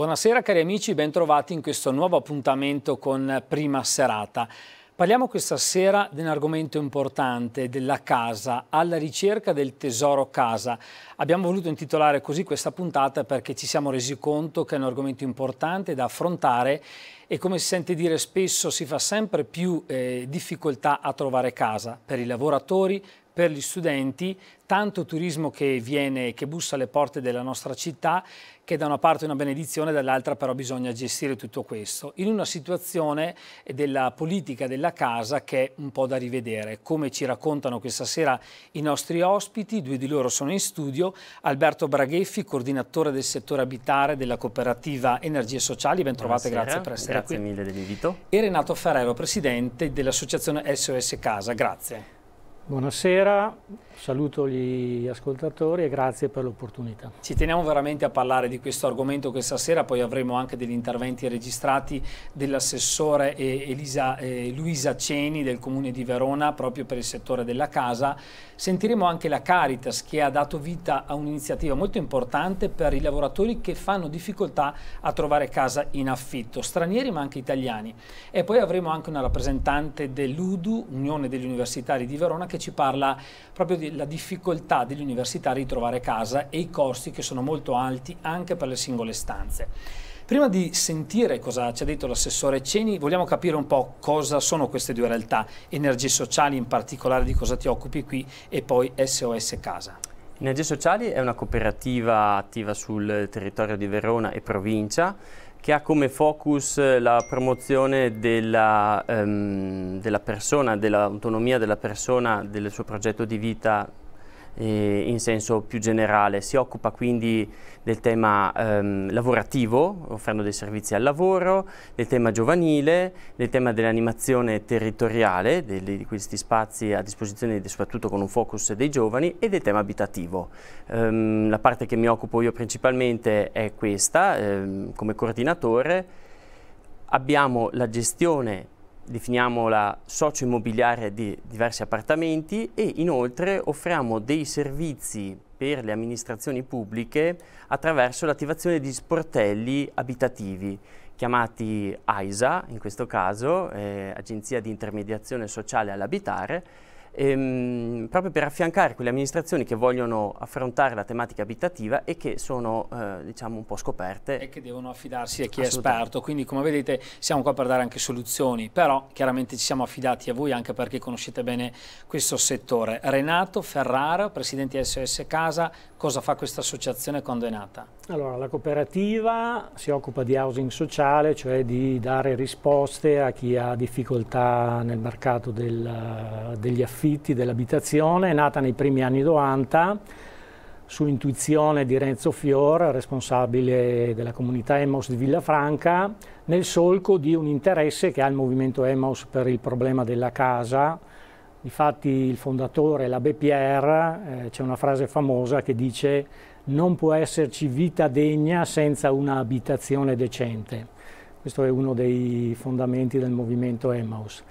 Buonasera cari amici, bentrovati in questo nuovo appuntamento con Prima Serata. Parliamo questa sera di un argomento importante, della casa, alla ricerca del tesoro casa. Abbiamo voluto intitolare così questa puntata perché ci siamo resi conto che è un argomento importante da affrontare e come si sente dire spesso si fa sempre più eh, difficoltà a trovare casa per i lavoratori, per gli studenti, tanto turismo che viene, che bussa alle porte della nostra città, che da una parte è una benedizione, dall'altra però bisogna gestire tutto questo, in una situazione della politica della casa che è un po' da rivedere. Come ci raccontano questa sera i nostri ospiti, due di loro sono in studio, Alberto Bragheffi, coordinatore del settore abitare della cooperativa Energie Sociali, ben trovate, grazie per essere grazie qui. Grazie mille dell'invito. E Renato Ferrero, presidente dell'associazione SOS Casa, grazie. Buonasera, Saluto gli ascoltatori e grazie per l'opportunità. Ci teniamo veramente a parlare di questo argomento questa sera, poi avremo anche degli interventi registrati dell'assessore eh, Elisa, eh, Luisa Ceni del Comune di Verona proprio per il settore della casa. Sentiremo anche la Caritas che ha dato vita a un'iniziativa molto importante per i lavoratori che fanno difficoltà a trovare casa in affitto, stranieri ma anche italiani. E poi avremo anche una rappresentante dell'UDU, Unione degli Universitari di Verona, che ci parla proprio di la difficoltà degli universitari di trovare casa e i costi che sono molto alti anche per le singole stanze. Prima di sentire cosa ci ha detto l'assessore Ceni, vogliamo capire un po' cosa sono queste due realtà, Energie Sociali in particolare, di cosa ti occupi qui, e poi SOS Casa. Energie Sociali è una cooperativa attiva sul territorio di Verona e provincia che ha come focus eh, la promozione della, um, della persona, dell'autonomia della persona, del suo progetto di vita eh, in senso più generale. Si occupa quindi del tema ehm, lavorativo, offrendo dei servizi al lavoro, del tema giovanile, del tema dell'animazione territoriale, di questi spazi a disposizione soprattutto con un focus dei giovani e del tema abitativo. Ehm, la parte che mi occupo io principalmente è questa, ehm, come coordinatore abbiamo la gestione definiamola socio-immobiliare di diversi appartamenti e inoltre offriamo dei servizi per le amministrazioni pubbliche attraverso l'attivazione di sportelli abitativi chiamati AISA, in questo caso eh, Agenzia di Intermediazione Sociale all'Abitare, ehm, proprio per affiancare quelle amministrazioni che vogliono affrontare la tematica abitativa e che sono eh, diciamo un po' scoperte. E che devono affidarsi a chi è esperto, quindi come vedete siamo qua per dare anche soluzioni, però chiaramente ci siamo affidati a voi anche perché conoscete bene questo settore. Renato Ferrara, Presidente di SOS Casa, cosa fa questa associazione quando è nata? Allora, la cooperativa si occupa di housing sociale, cioè di dare risposte a chi ha difficoltà nel mercato del, degli affitti, dell'abitazione, è nata nei primi anni 90 su intuizione di Renzo Fior, responsabile della comunità Emos di Villafranca, nel solco di un interesse che ha il movimento Emos per il problema della casa. Infatti il fondatore, l'abbé Pierre, eh, c'è una frase famosa che dice non può esserci vita degna senza una abitazione decente. Questo è uno dei fondamenti del movimento Emmaus.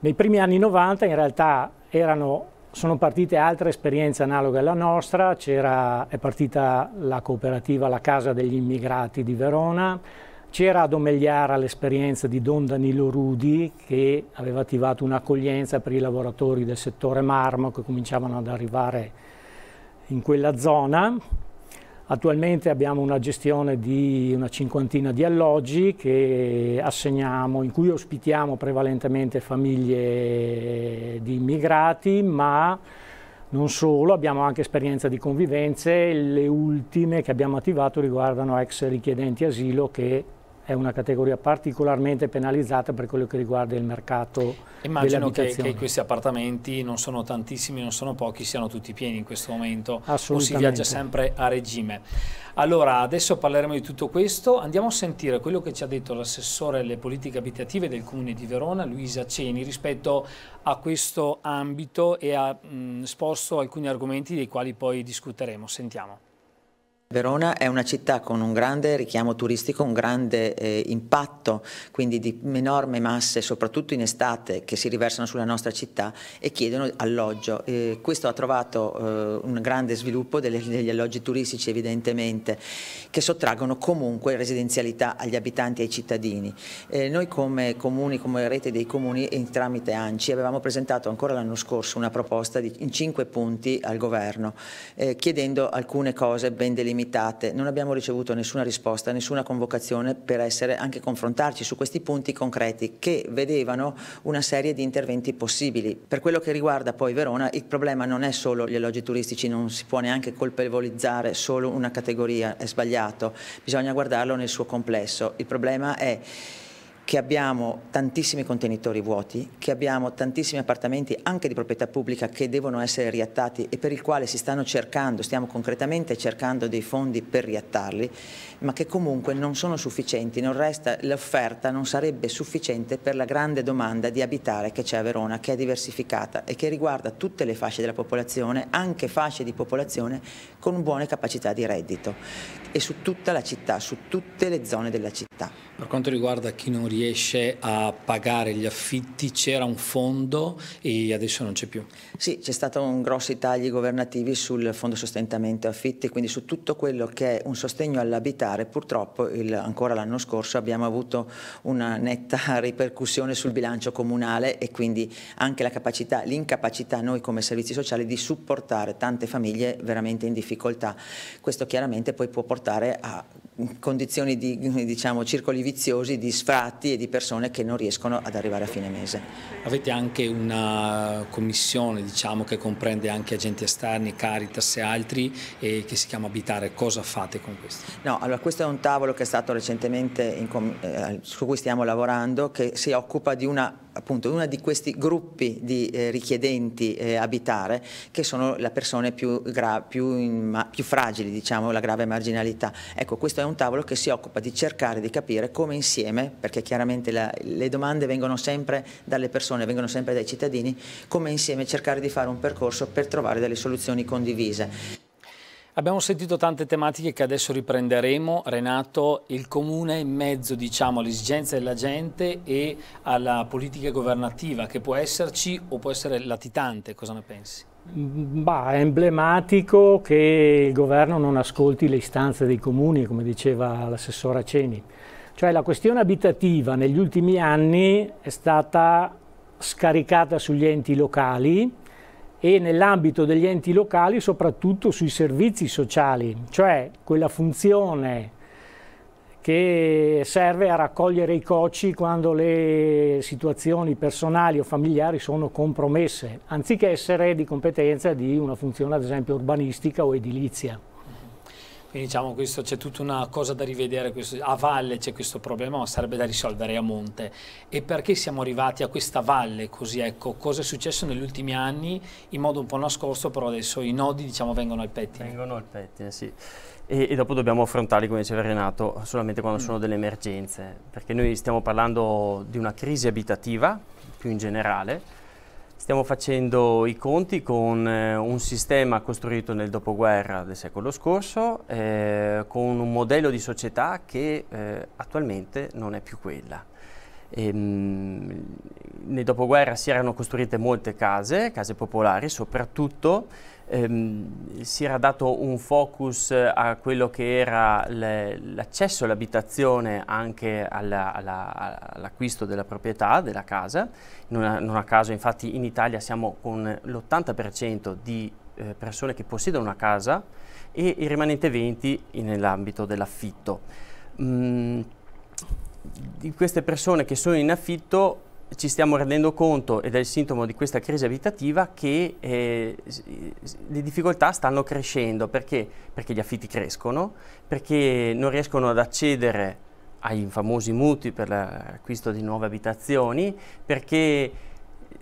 Nei primi anni 90 in realtà erano, sono partite altre esperienze analoghe alla nostra, è partita la cooperativa La Casa degli Immigrati di Verona, c'era ad Omegliara l'esperienza di Don Danilo Rudi che aveva attivato un'accoglienza per i lavoratori del settore marmo che cominciavano ad arrivare in quella zona. Attualmente abbiamo una gestione di una cinquantina di alloggi che assegniamo, in cui ospitiamo prevalentemente famiglie di immigrati, ma non solo, abbiamo anche esperienza di convivenze, le ultime che abbiamo attivato riguardano ex richiedenti asilo che è una categoria particolarmente penalizzata per quello che riguarda il mercato Immagino che, che, questi appartamenti non sono tantissimi, non sono pochi, siano tutti pieni in questo momento o si viaggia sempre a regime. Allora, adesso parleremo di tutto questo, andiamo a sentire quello che ci ha detto l'assessore alle politiche abitative del Comune di Verona, Luisa Ceni, rispetto a questo ambito e ha mh, mm, esposto alcuni argomenti dei quali poi discuteremo. Sentiamo. Verona è una città con un grande richiamo turistico, un grande eh, impatto, quindi di enorme masse, soprattutto in estate, che si riversano sulla nostra città e chiedono alloggio. Eh, questo ha trovato eh, un grande sviluppo delle, degli alloggi turistici evidentemente, che sottraggono comunque residenzialità agli abitanti e ai cittadini. noi come comuni, come rete dei comuni, tramite ANCI avevamo presentato ancora l'anno scorso una proposta di, in cinque punti al governo, eh, chiedendo alcune cose ben delimitate limitate, non abbiamo ricevuto nessuna risposta, nessuna convocazione per essere anche confrontarci su questi punti concreti che vedevano una serie di interventi possibili. Per quello che riguarda poi Verona, il problema non è solo gli alloggi turistici, non si può neanche colpevolizzare solo una categoria, è sbagliato, bisogna guardarlo nel suo complesso. Il problema è che abbiamo tantissimi contenitori vuoti, che abbiamo tantissimi appartamenti anche di proprietà pubblica che devono essere riattati e per il quale si stanno cercando, stiamo concretamente cercando dei fondi per riattarli ma che comunque non sono sufficienti, l'offerta non sarebbe sufficiente per la grande domanda di abitare che c'è a Verona, che è diversificata e che riguarda tutte le fasce della popolazione, anche fasce di popolazione con buone capacità di reddito e su tutta la città, su tutte le zone della città. Per quanto riguarda chi non riesce a pagare gli affitti, c'era un fondo e adesso non c'è più? Sì, c'è stato un grosso tagli governativi sul fondo sostentamento affitti, quindi su tutto quello che è un sostegno all'abitare pescare. Purtroppo il, ancora l'anno scorso abbiamo avuto una netta ripercussione sul bilancio comunale e quindi anche la capacità, l'incapacità noi come servizi sociali di supportare tante famiglie veramente in difficoltà. Questo chiaramente poi può portare a condizioni di diciamo, circoli viziosi, di sfratti e di persone che non riescono ad arrivare a fine mese. Avete anche una commissione diciamo, che comprende anche agenti esterni, Caritas e altri e che si chiama Abitare, cosa fate con questo? No, allora questo è un tavolo che è stato recentemente in, eh, su cui stiamo lavorando che si occupa di una appunto uno di questi gruppi di eh, richiedenti eh, abitare che sono le persone più, più, più, fragili, diciamo, la grave marginalità. Ecco, questo è un tavolo che si occupa di cercare di capire come insieme, perché chiaramente la, le domande vengono sempre dalle persone, vengono sempre dai cittadini, come insieme cercare di fare un percorso per trovare delle soluzioni condivise. Abbiamo sentito tante tematiche che adesso riprenderemo. Renato, il comune in mezzo diciamo, all'esigenza della gente e alla politica governativa che può esserci o può essere latitante, cosa ne pensi? Bah, è emblematico che il governo non ascolti le istanze dei comuni, come diceva l'assessore Ceni. Cioè la questione abitativa negli ultimi anni è stata scaricata sugli enti locali, e nell'ambito degli enti locali soprattutto sui servizi sociali, cioè quella funzione che serve a raccogliere i coci quando le situazioni personali o familiari sono compromesse, anziché essere di competenza di una funzione ad esempio urbanistica o edilizia. Quindi diciamo questo c'è tutta una cosa da rivedere, questo, a valle c'è questo problema, ma sarebbe da risolvere a monte. E perché siamo arrivati a questa valle così? Ecco, cosa è successo negli ultimi anni in modo un po' nascosto, però adesso i nodi diciamo, vengono al pettine. Vengono al pettine, sì. E, e, dopo dobbiamo affrontarli, come diceva Renato, solamente quando mm. sono delle emergenze, perché noi stiamo parlando di una crisi abitativa più in generale, Stiamo facendo i conti con eh, un sistema costruito nel dopoguerra del secolo scorso, eh, con un modello di società che eh, attualmente non è più quella. E, ehm, mh, nel dopoguerra si erano costruite molte case, case popolari soprattutto, ehm, si era dato un focus eh, a quello che era l'accesso all'abitazione anche all'acquisto della proprietà, della casa. Non a, non a caso infatti in Italia siamo con l'80% di eh, persone che possiedono una casa e il rimanente 20 nell'ambito dell'affitto. Mm, di queste persone che sono in affitto ci stiamo rendendo conto, ed è il sintomo di questa crisi abitativa, che eh, le difficoltà stanno crescendo. Perché? Perché gli affitti crescono, perché non riescono ad accedere ai famosi mutui per l'acquisto di nuove abitazioni, perché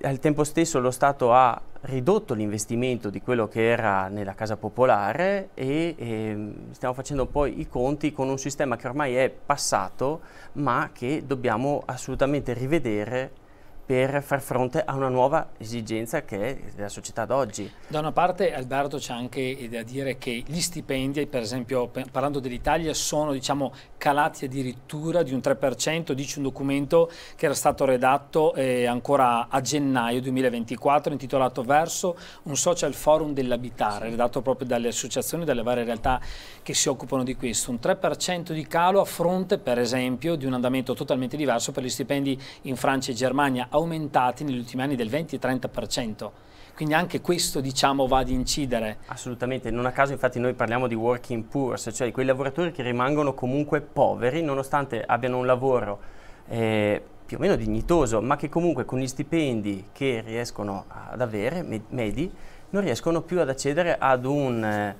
al tempo stesso lo Stato ha ridotto l'investimento di quello che era nella Casa Popolare e, e ehm, stiamo facendo poi i conti con un sistema che ormai è passato ma che dobbiamo assolutamente rivedere per far fronte a una nuova esigenza che è la società d'oggi. Da una parte Alberto c'è anche da dire che gli stipendi, per esempio parlando dell'Italia, sono diciamo, calati addirittura di un 3%, dice un documento che era stato redatto eh, ancora a gennaio 2024 intitolato Verso un social forum dell'abitare, redatto proprio dalle associazioni, dalle varie realtà che si occupano di questo, un 3% di calo a fronte per esempio di un andamento totalmente diverso per gli stipendi in Francia e Germania aumentati negli ultimi anni del 20-30%. Quindi anche questo diciamo va ad incidere. Assolutamente, non a caso infatti noi parliamo di working poor, cioè di quei lavoratori che rimangono comunque poveri nonostante abbiano un lavoro eh, più o meno dignitoso, ma che comunque con gli stipendi che riescono ad avere, med- medi, non riescono più ad accedere ad un... Eh,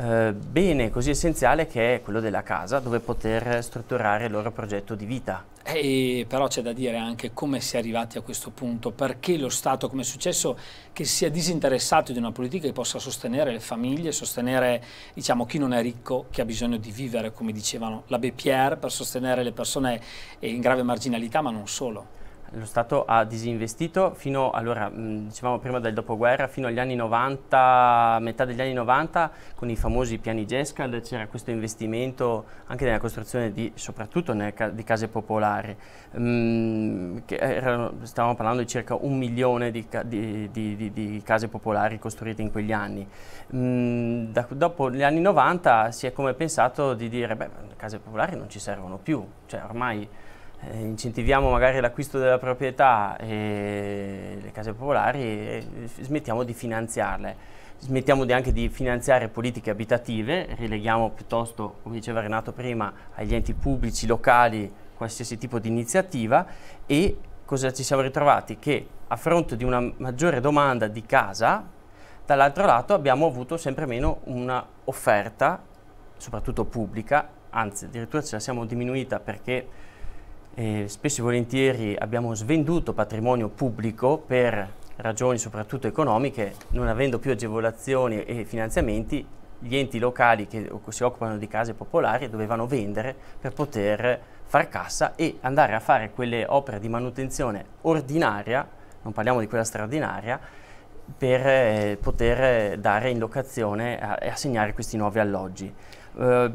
eh, bene così essenziale che è quello della casa, dove poter strutturare il loro progetto di vita. Eh, e però c'è da dire anche come si è arrivati a questo punto, perché lo Stato, come è successo, che sia disinteressato di una politica che possa sostenere le famiglie, sostenere diciamo, chi non è ricco, che ha bisogno di vivere, come dicevano l'abbé Pierre, per sostenere le persone in grave marginalità, ma non solo lo Stato ha disinvestito fino allora, mh, prima del dopoguerra, fino agli anni 90, metà degli anni 90, con i famosi piani Gescal c'era questo investimento anche nella costruzione di, soprattutto ca di case popolari, mh, erano, stavamo parlando di circa un milione di, ca di, di case popolari costruite in quegli anni. da, dopo gli anni 90 si è come pensato di dire, beh, le case popolari non ci servono più, cioè ormai eh, incentiviamo magari l'acquisto della proprietà e le case popolari e smettiamo di finanziarle. Smettiamo di anche di finanziare politiche abitative, rileghiamo piuttosto, come diceva Renato prima, agli enti pubblici locali qualsiasi tipo di iniziativa e cosa ci siamo ritrovati? Che a fronte di una maggiore domanda di casa, dall'altro lato abbiamo avuto sempre meno un'offerta, soprattutto pubblica, anzi addirittura ce la siamo diminuita perché eh, spesso e volentieri abbiamo svenduto patrimonio pubblico per ragioni soprattutto economiche, non avendo più agevolazioni e finanziamenti, gli enti locali che si occupano di case popolari dovevano vendere per poter far cassa e andare a fare quelle opere di manutenzione ordinaria, non parliamo di quella straordinaria, per eh, poter dare in locazione e assegnare questi nuovi alloggi. Eh,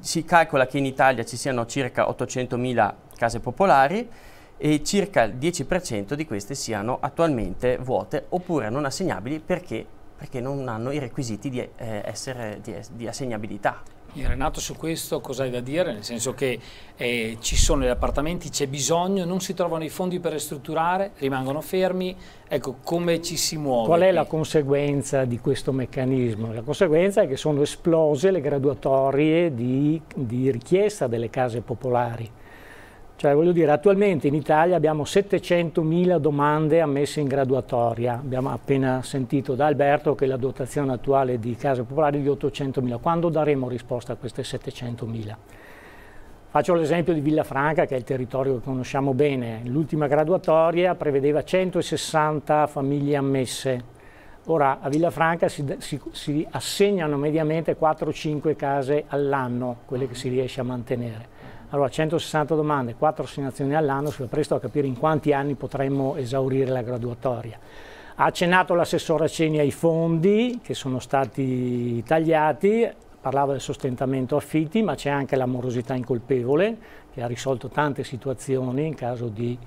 si calcola che in Italia ci siano circa 800.000 case popolari e circa il 10% di queste siano attualmente vuote oppure non assegnabili perché, perché non hanno i requisiti di, eh, essere, di, di assegnabilità. Renato, su questo cosa hai da dire? Nel senso che eh, ci sono gli appartamenti, c'è bisogno, non si trovano i fondi per ristrutturare, rimangono fermi. Ecco, come ci si muove? Qual è la conseguenza di questo meccanismo? La conseguenza è che sono esplose le graduatorie di, di richiesta delle case popolari cioè, voglio dire, attualmente in Italia abbiamo 700.000 domande ammesse in graduatoria. Abbiamo appena sentito da Alberto che la dotazione attuale di case popolari è di 800.000. Quando daremo risposta a queste 700.000? Faccio l'esempio di Villafranca, che è il territorio che conosciamo bene. L'ultima graduatoria prevedeva 160 famiglie ammesse. Ora a Villafranca si, si, si assegnano mediamente 4-5 case all'anno, quelle che si riesce a mantenere. Allora, 160 domande, 4 assegnazioni all'anno, sulla presto a capire in quanti anni potremmo esaurire la graduatoria. Ha accennato l'assessore Ceni ai fondi che sono stati tagliati, parlava del sostentamento affitti, ma c'è anche la morosità incolpevole, che ha risolto tante situazioni in caso di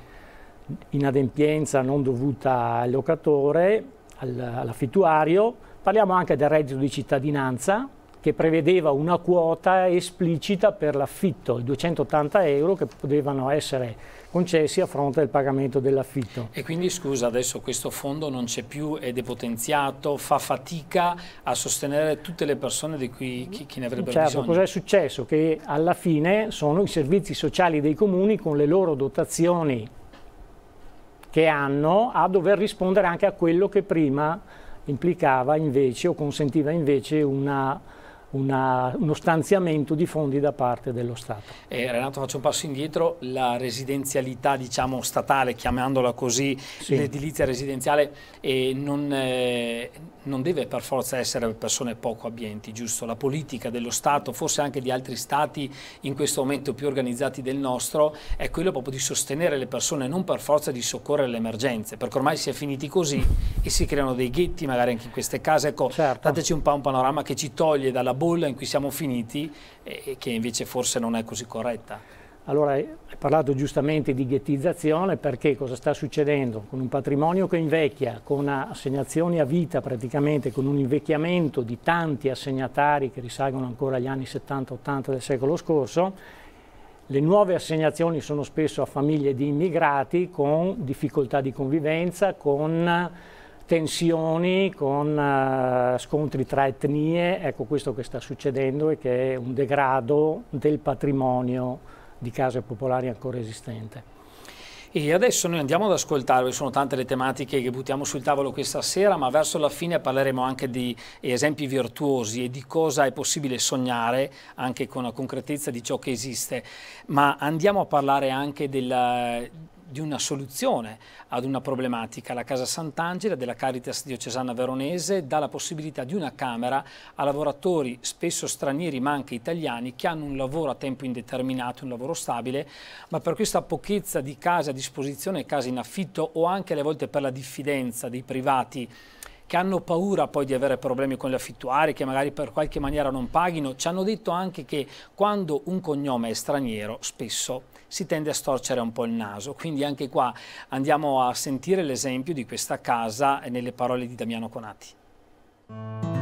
inadempienza non dovuta al locatore, all'affittuario. Parliamo anche del reddito di cittadinanza, che prevedeva una quota esplicita per l'affitto, i 280 euro che potevano essere concessi a fronte del pagamento dell'affitto. E quindi scusa, adesso questo fondo non c'è più, è depotenziato, fa fatica a sostenere tutte le persone di cui chi, chi ne avrebbe certo, bisogno? Certo, cos'è successo? Che alla fine sono i servizi sociali dei comuni con le loro dotazioni che hanno a dover rispondere anche a quello che prima implicava invece o consentiva invece una una, uno stanziamento di fondi da parte dello Stato. Eh, Renato faccio un passo indietro, la residenzialità diciamo statale, chiamandola così, sì. l'edilizia residenziale eh, non, eh, non deve per forza essere persone poco abbienti, giusto? La politica dello Stato, forse anche di altri Stati in questo momento più organizzati del nostro, è quello proprio di sostenere le persone, non per forza di soccorrere le emergenze, perché ormai si è finiti così e si creano dei ghetti magari anche in queste case. Ecco, certo. dateci un po' un panorama che ci toglie dalla bolla in cui siamo finiti e che invece forse non è così corretta. Allora hai parlato giustamente di ghettizzazione perché cosa sta succedendo? Con un patrimonio che invecchia, con assegnazioni a vita praticamente, con un invecchiamento di tanti assegnatari che risalgono ancora agli anni 70-80 del secolo scorso, le nuove assegnazioni sono spesso a famiglie di immigrati con difficoltà di convivenza, con tensioni, con eh, scontri tra etnie, ecco questo che sta succedendo e che è un degrado del patrimonio di case popolari ancora esistente. E adesso noi andiamo ad ascoltarvi, sono tante le tematiche che buttiamo sul tavolo questa sera, ma verso la fine parleremo anche di esempi virtuosi e di cosa è possibile sognare anche con la concretezza di ciò che esiste. Ma andiamo a parlare anche della di una soluzione ad una problematica. La Casa Sant'Angela della Caritas diocesana veronese dà la possibilità di una camera a lavoratori spesso stranieri ma anche italiani che hanno un lavoro a tempo indeterminato, un lavoro stabile, ma per questa pochezza di case a disposizione, case in affitto o anche alle volte per la diffidenza dei privati che hanno paura poi di avere problemi con gli affittuari, che magari per qualche maniera non paghino, ci hanno detto anche che quando un cognome è straniero spesso si tende a storcere un po' il naso. Quindi anche qua andiamo a sentire l'esempio di questa casa nelle parole di Damiano Conati. Ecco, mm.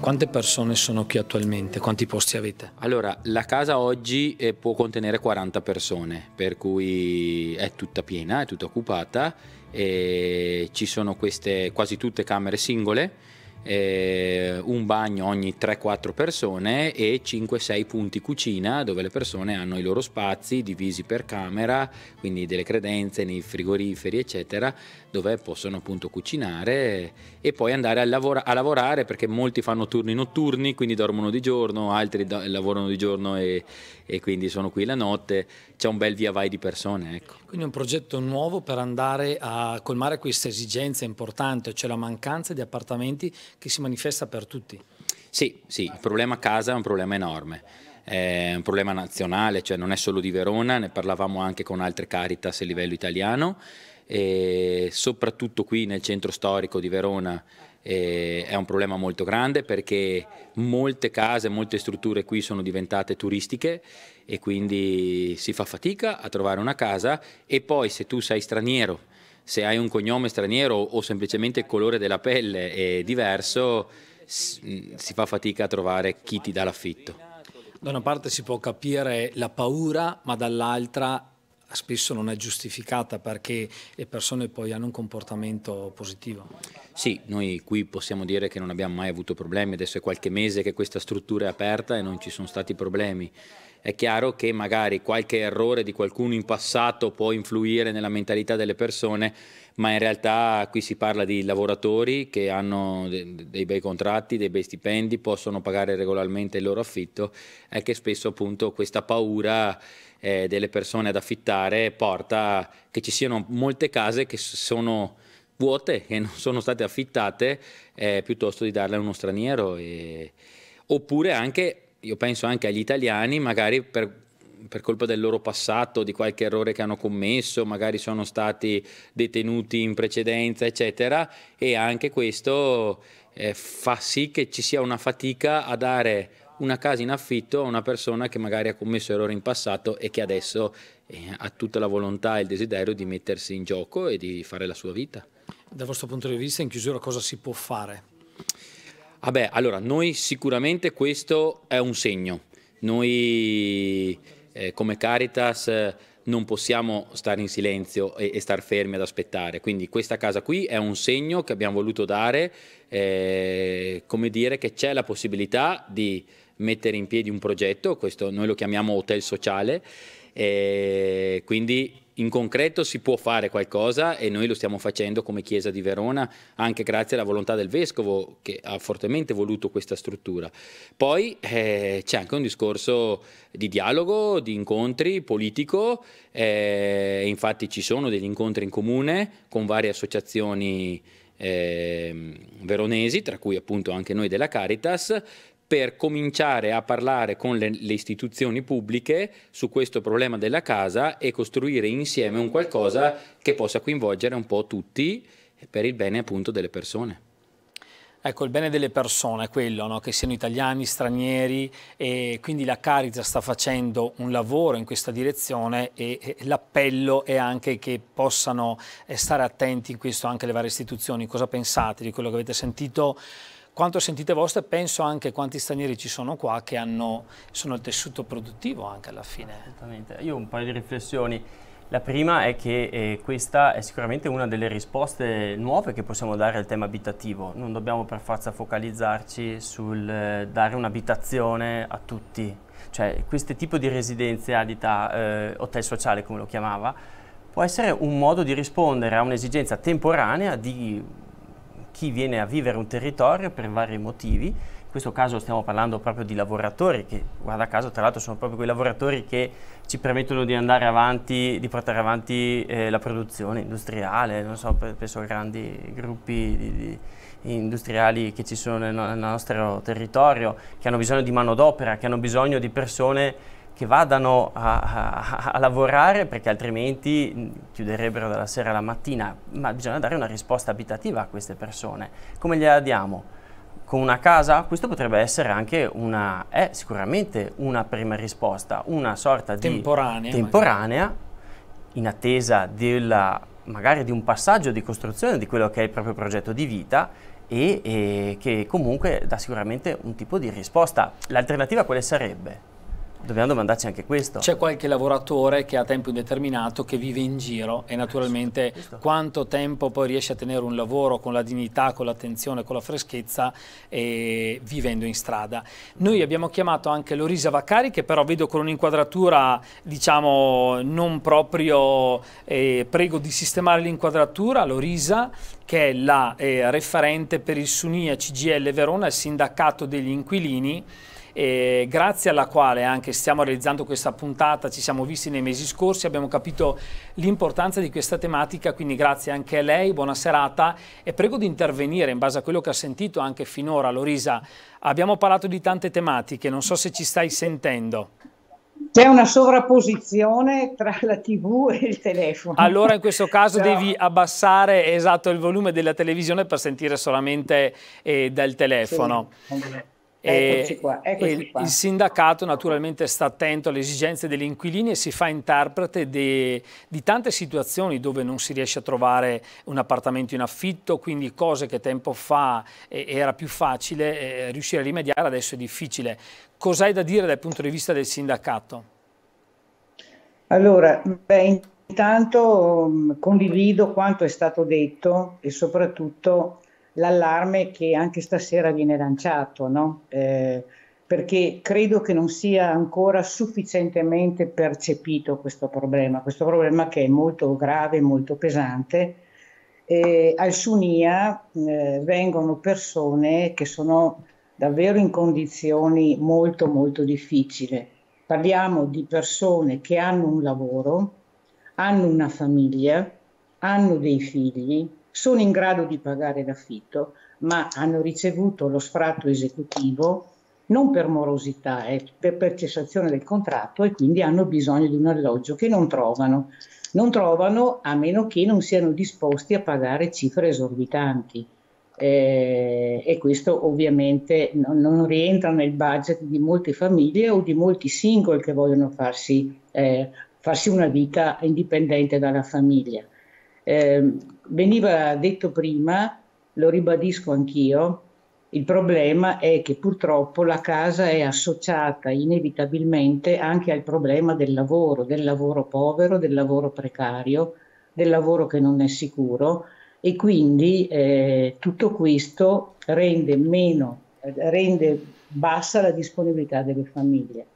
Quante persone sono qui attualmente? Quanti posti avete? Allora, la casa oggi eh, può contenere 40 persone, per cui è tutta piena, è tutta occupata ci sono queste quasi tutte camere singole, un bagno ogni 3-4 persone e 5-6 punti cucina dove le persone hanno i loro spazi divisi per camera, quindi delle credenze nei frigoriferi eccetera dove possono appunto cucinare e poi andare a, lavora- a, lavorare perché molti fanno turni notturni, quindi dormono di giorno, altri do- lavorano di giorno e-, e-, quindi sono qui la notte, c'è un bel via vai di persone. Ecco. Quindi un progetto nuovo per andare a colmare questa esigenza importante, cioè la mancanza di appartamenti che si manifesta per tutti. Sì, sì, il problema a casa è un problema enorme è un problema nazionale, cioè non è solo di Verona, ne parlavamo anche con altre Caritas a livello italiano e soprattutto qui nel centro storico di Verona eh, è un problema molto grande perché molte case, molte strutture qui sono diventate turistiche e quindi si fa fatica a trovare una casa e poi se tu sei straniero, se hai un cognome straniero o semplicemente il colore della pelle è diverso, si fa fatica a trovare chi ti dà l'affitto. Da una parte si può capire la paura, ma dall'altra spesso non è giustificata perché le persone poi hanno un comportamento positivo. Sì, noi qui possiamo dire che non abbiamo mai avuto problemi, adesso è qualche mese che questa struttura è aperta e non ci sono stati problemi. È chiaro che magari qualche errore di qualcuno in passato può influire nella mentalità delle persone, ma in realtà qui si parla di lavoratori che hanno dei bei contratti, dei bei stipendi, possono pagare regolarmente il loro affitto, è che spesso appunto questa paura eh, delle persone ad affittare porta che ci siano molte case che sono vuote, che non sono state affittate, eh, piuttosto di darle a uno straniero. E... Oppure anche, io penso anche agli italiani, magari per per colpa del loro passato, di qualche errore che hanno commesso, magari sono stati detenuti in precedenza, eccetera, e anche questo eh, fa sì che ci sia una fatica a dare una casa in affitto a una persona che magari ha commesso errori in passato e che adesso eh, ha tutta la volontà e il desiderio di mettersi in gioco e di fare la sua vita. Dal vostro punto di vista, in chiusura, cosa si può fare? Vabbè, ah allora, noi sicuramente questo è un segno. Noi eh, come Caritas non possiamo stare in silenzio e, e star fermi ad aspettare. Quindi questa casa qui è un segno che abbiamo voluto dare, eh, come dire che c'è la possibilità di mettere in piedi un progetto, questo noi lo chiamiamo hotel sociale, e quindi in concreto si può fare qualcosa e noi lo stiamo facendo come Chiesa di Verona, anche grazie alla volontà del Vescovo che ha fortemente voluto questa struttura. Poi eh, c'è anche un discorso di dialogo, di incontri politico, eh, infatti ci sono degli incontri in comune con varie associazioni eh, veronesi, tra cui appunto anche noi della Caritas, per cominciare a parlare con le, le, istituzioni pubbliche su questo problema della casa e costruire insieme un qualcosa che possa coinvolgere un po' tutti per il bene appunto delle persone. Ecco, il bene delle persone è quello, no? che siano italiani, stranieri, e quindi la Caritas sta facendo un lavoro in questa direzione e, e l'appello è anche che possano eh, stare attenti in questo anche le varie istituzioni. Cosa pensate di quello che avete sentito? quanto sentite vostre penso anche quanti stranieri ci sono qua che hanno, sono il tessuto produttivo anche alla fine. Esattamente. Io ho un paio di riflessioni. La prima è che eh, questa è sicuramente una delle risposte nuove che possiamo dare al tema abitativo. Non dobbiamo per forza focalizzarci sul eh, dare un'abitazione a tutti. Cioè, questo tipo di residenzialità, eh, hotel sociale come lo chiamava, può essere un modo di rispondere a un'esigenza temporanea di chi viene a vivere un territorio per vari motivi. In questo caso stiamo parlando proprio di lavoratori che, guarda caso, tra l'altro sono proprio quei lavoratori che ci permettono di andare avanti, di portare avanti eh, la produzione industriale, non so, penso a grandi gruppi di, di industriali che ci sono nel nostro territorio, che hanno bisogno di manodopera, che hanno bisogno di persone che vadano a, a, a, lavorare perché altrimenti mm, chiuderebbero dalla sera alla mattina, ma bisogna dare una risposta abitativa a queste persone. Come gliela diamo? Con una casa? Questo potrebbe essere anche una, è sicuramente una prima risposta, una sorta temporanea, di temporanea, magari. in attesa della, magari di un passaggio di costruzione di quello che è il proprio progetto di vita e, e che comunque dà sicuramente un tipo di risposta. L'alternativa quale sarebbe? dobbiamo domandarci anche questo. C'è qualche lavoratore che ha tempo indeterminato, che vive in giro e naturalmente questo. quanto tempo poi riesce a tenere un lavoro con la dignità, con l'attenzione, con la freschezza e vivendo in strada. Noi abbiamo chiamato anche Lorisa Vaccari che però vedo con un'inquadratura diciamo non proprio, eh, prego di sistemare l'inquadratura, Lorisa che è la eh, referente per il Sunia CGL Verona, il sindacato degli inquilini eh, grazie alla quale anche stiamo realizzando questa puntata, ci siamo visti nei mesi scorsi, abbiamo capito l'importanza di questa tematica, quindi grazie anche a lei, buona serata e prego di intervenire in base a quello che ha sentito anche finora. Lorisa, abbiamo parlato di tante tematiche, non so se ci stai sentendo. C'è una sovrapposizione tra la TV e il telefono. Allora in questo caso no. devi abbassare esatto il volume della televisione per sentire solamente eh, dal telefono. Sì. Eccoci qua, eccoci qua. Il sindacato naturalmente sta attento alle esigenze degli inquilini e si fa interprete de, di tante situazioni dove non si riesce a trovare un appartamento in affitto, quindi cose che tempo fa eh, era più facile eh, riuscire a rimediare, adesso è difficile. Cos'hai da dire dal punto di vista del sindacato? Allora, beh, intanto condivido quanto è stato detto e soprattutto l'allarme che anche stasera viene lanciato, no? eh, perché credo che non sia ancora sufficientemente percepito questo problema, questo problema che è molto grave, molto pesante. E al Sunia eh, vengono persone che sono davvero in condizioni molto molto difficili. Parliamo di persone che hanno un lavoro, hanno una famiglia, hanno dei figli, sono in grado di pagare l'affitto, ma hanno ricevuto lo sfratto esecutivo non per morosità, è eh, per, per cessazione del contratto e quindi hanno bisogno di un alloggio che non trovano. Non trovano a meno che non siano disposti a pagare cifre esorbitanti. Eh, e questo ovviamente non, non, rientra nel budget di molte famiglie o di molti single che vogliono farsi, eh, farsi una vita indipendente dalla famiglia. Ehm, veniva detto prima, lo ribadisco anch'io, il problema è che purtroppo la casa è associata inevitabilmente anche al problema del lavoro, del lavoro povero, del lavoro precario, del lavoro che non è sicuro e quindi eh, tutto questo rende meno, rende bassa la disponibilità delle famiglie.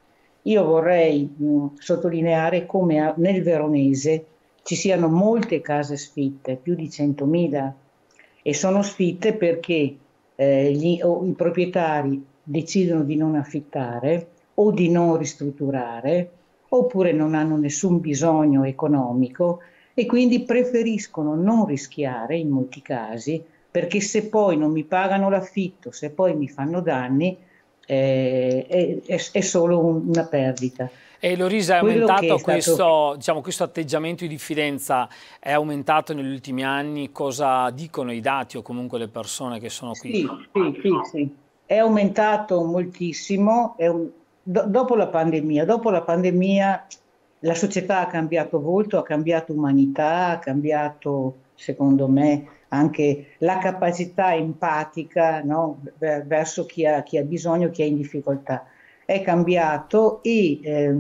Io vorrei mh, sottolineare come a, nel veronese ci siano molte case sfitte, più di 100.000, e sono sfitte perché eh, gli, o, i proprietari decidono di non affittare o di non ristrutturare, oppure non hanno nessun bisogno economico e quindi preferiscono non rischiare in molti casi, perché se poi non mi pagano l'affitto, se poi mi fanno danni, eh, è, è, solo una perdita. E Lorisa, è aumentato questo, stato... diciamo, questo, atteggiamento di diffidenza, è aumentato negli ultimi anni? Cosa dicono i dati o comunque le persone che sono qui? Sì, sì, sì, sì. è aumentato moltissimo. È un... Do dopo la pandemia, dopo la pandemia la società ha cambiato volto, ha cambiato umanità, ha cambiato, secondo me, anche la capacità empatica no? verso chi ha, chi ha bisogno, chi è in difficoltà è cambiato e eh,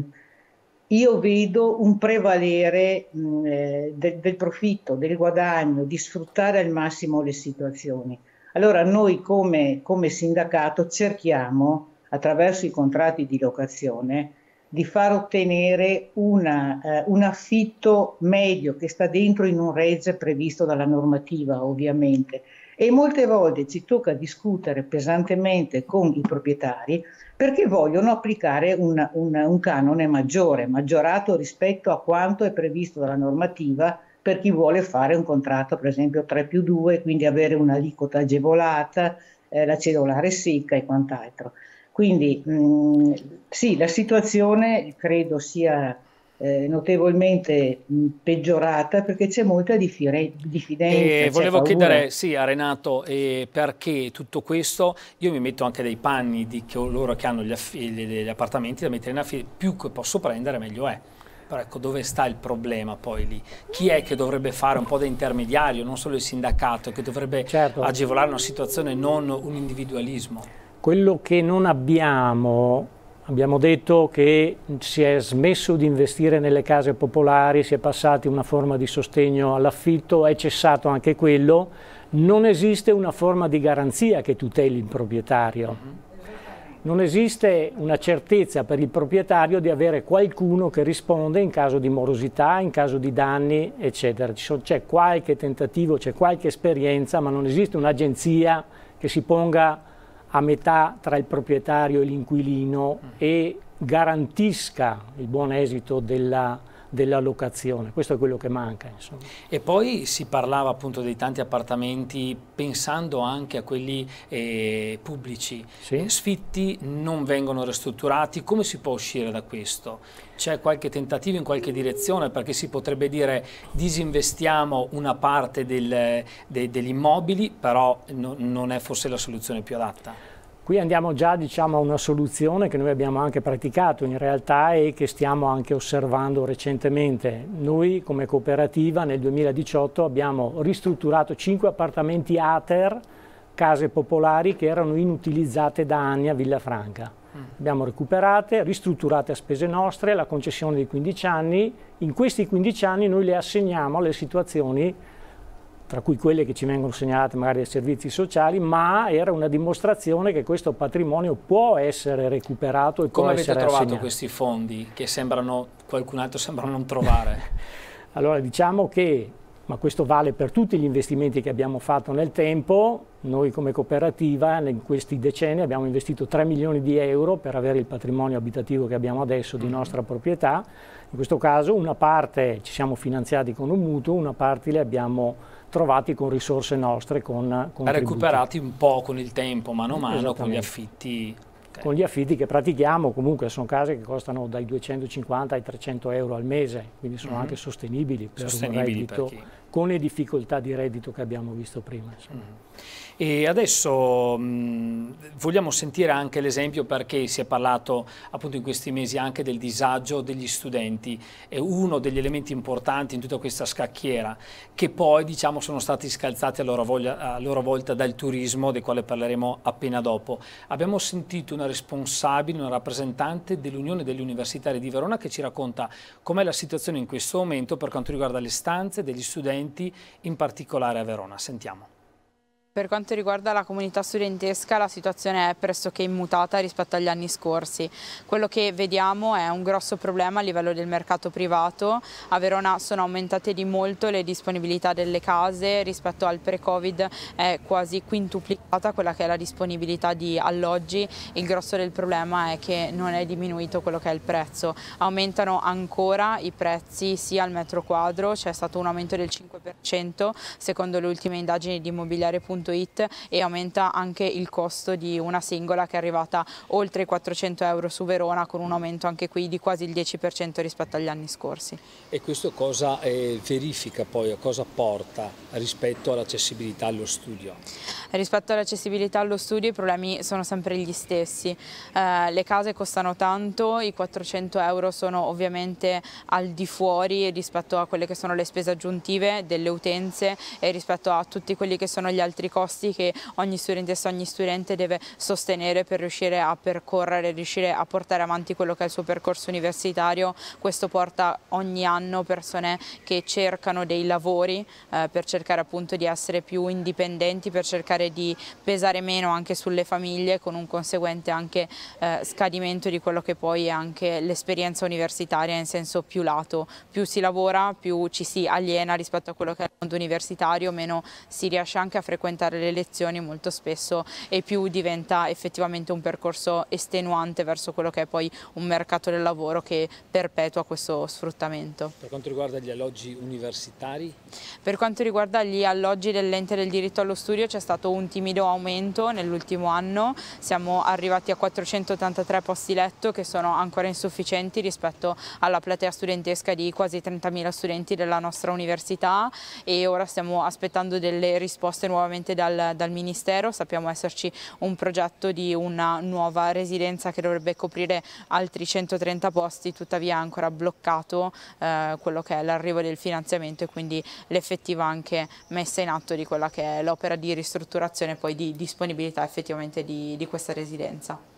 io vedo un prevalere mh, eh, del, del profitto, del guadagno, di sfruttare al massimo le situazioni. Allora noi come, come, sindacato cerchiamo, attraverso i contratti di locazione, di far ottenere una, eh, un affitto medio che sta dentro in un regge previsto dalla normativa, ovviamente, e molte volte ci tocca discutere pesantemente con i proprietari perché vogliono applicare un, un, un canone maggiore, maggiorato rispetto a quanto è previsto dalla normativa per chi vuole fare un contratto per esempio 3 più 2, quindi avere un'aliquota agevolata, eh, la cellulare secca e quant'altro. Quindi mh, mm, sì, la situazione credo sia eh, notevolmente mh, peggiorata perché c'è molta diffire- diffidenza. E eh, volevo paura. chiedere sì, a Renato eh, perché tutto questo, io mi metto anche dei panni di coloro che hanno gli, aff- gli appartamenti da mettere in affitto, più che posso prendere meglio è. Però ecco, dove sta il problema poi lì? Chi è che dovrebbe fare un po' da intermediario, non solo il sindacato, che dovrebbe certo. agevolare una situazione, non un individualismo? Quello che non abbiamo Abbiamo detto che si è smesso di investire nelle case popolari, si è passati una forma di sostegno all'affitto, è cessato anche quello. Non esiste una forma di garanzia che tuteli il proprietario. Non esiste una certezza per il proprietario di avere qualcuno che risponde in caso di morosità, in caso di danni, eccetera. C'è qualche tentativo, c'è qualche esperienza, ma non esiste un'agenzia che si ponga a metà tra il proprietario e l'inquilino mm. e garantisca il buon esito della della locazione. questo è quello che manca. Insomma. E poi si parlava appunto dei tanti appartamenti pensando anche a quelli eh, pubblici, sì. Eh, sfitti non vengono ristrutturati, come si può uscire da questo? C'è qualche tentativo in qualche direzione perché si potrebbe dire disinvestiamo una parte del, de, degli immobili, però no, non è forse la soluzione più adatta? Qui andiamo già diciamo, a una soluzione che noi abbiamo anche praticato in realtà e che stiamo anche osservando recentemente. Noi come cooperativa nel 2018 abbiamo ristrutturato cinque appartamenti ATER, case popolari che erano inutilizzate da anni a Villafranca. Mm. Abbiamo recuperate, ristrutturate a spese nostre, la concessione di 15 anni. In questi 15 anni noi le assegniamo alle situazioni tra cui quelle che ci vengono segnalate magari ai servizi sociali, ma era una dimostrazione che questo patrimonio può essere recuperato e Come avete trovato questi fondi che sembrano, qualcun altro sembra non trovare? allora diciamo che, ma questo vale per tutti gli investimenti che abbiamo fatto nel tempo, noi come cooperativa in questi decenni abbiamo investito 3 milioni di euro per avere il patrimonio abitativo che abbiamo adesso di mm-hmm. nostra proprietà, in questo caso una parte ci siamo finanziati con un mutuo, una parte le abbiamo trovati con risorse nostre, con, con Recuperati un po' con il tempo, mano a mano, con gli affitti. Okay. Con gli affitti che pratichiamo, comunque sono case che costano dai 250 ai 300 euro al mese, quindi sono mm -hmm. anche sostenibili per sostenibili un reddito, per con le difficoltà di reddito che abbiamo visto prima. Mm -hmm. E adesso mh, mm, vogliamo sentire anche l'esempio perché si è parlato appunto in questi mesi anche del disagio degli studenti, è uno degli elementi importanti in tutta questa scacchiera che poi diciamo sono stati scalzati a loro, voglia, a loro volta dal turismo del quale parleremo appena dopo. Abbiamo sentito una responsabile, una rappresentante dell'Unione degli Universitari di Verona che ci racconta com'è la situazione in questo momento per quanto riguarda le stanze degli studenti in particolare a Verona. Sentiamo. Per quanto riguarda la comunità studentesca la situazione è pressoché immutata rispetto agli anni scorsi. Quello che vediamo è un grosso problema a livello del mercato privato. A Verona sono aumentate di molto le disponibilità delle case rispetto al pre-Covid è quasi quintuplicata quella che è la disponibilità di alloggi. Il grosso del problema è che non è diminuito quello che è il prezzo. Aumentano ancora i prezzi sia al metro quadro, c'è stato un aumento del 5% secondo le ultime indagini di immobiliare.it It e aumenta anche il costo di una singola che è arrivata oltre i 400 euro su Verona con un aumento anche qui di quasi il 10% rispetto agli anni scorsi. E questo cosa eh, verifica poi, a cosa porta rispetto all'accessibilità allo studio? Rispetto all'accessibilità allo studio i problemi sono sempre gli stessi, eh, le case costano tanto, i 400 euro sono ovviamente al di fuori rispetto a quelle che sono le spese aggiuntive delle utenze e rispetto a tutti quelli che sono gli altri costi che ogni studentessa, ogni studente deve sostenere per riuscire a percorrere, riuscire a portare avanti quello che è il suo percorso universitario. Questo porta ogni anno persone che cercano dei lavori eh, per cercare appunto di essere più indipendenti, per cercare di pesare meno anche sulle famiglie con un conseguente anche eh, scadimento di quello che poi è anche l'esperienza universitaria in senso più lato. Più si lavora, più ci si aliena rispetto a quello che è il mondo universitario, meno si riesce anche a frequentare affrontare le lezioni molto spesso e più diventa effettivamente un percorso estenuante verso quello che è poi un mercato del lavoro che perpetua questo sfruttamento. Per quanto riguarda gli alloggi universitari? Per quanto riguarda gli alloggi dell'ente del diritto allo studio c'è stato un timido aumento nell'ultimo anno, siamo arrivati a 483 posti letto che sono ancora insufficienti rispetto alla platea studentesca di quasi 30.000 studenti della nostra università e ora stiamo aspettando delle risposte nuovamente parte dal, dal Ministero, sappiamo esserci un progetto di una nuova residenza che dovrebbe coprire altri 130 posti, tuttavia ancora bloccato eh, quello che è l'arrivo del finanziamento e quindi l'effettiva anche messa in atto di quella che è l'opera di ristrutturazione e poi di disponibilità effettivamente di, di questa residenza.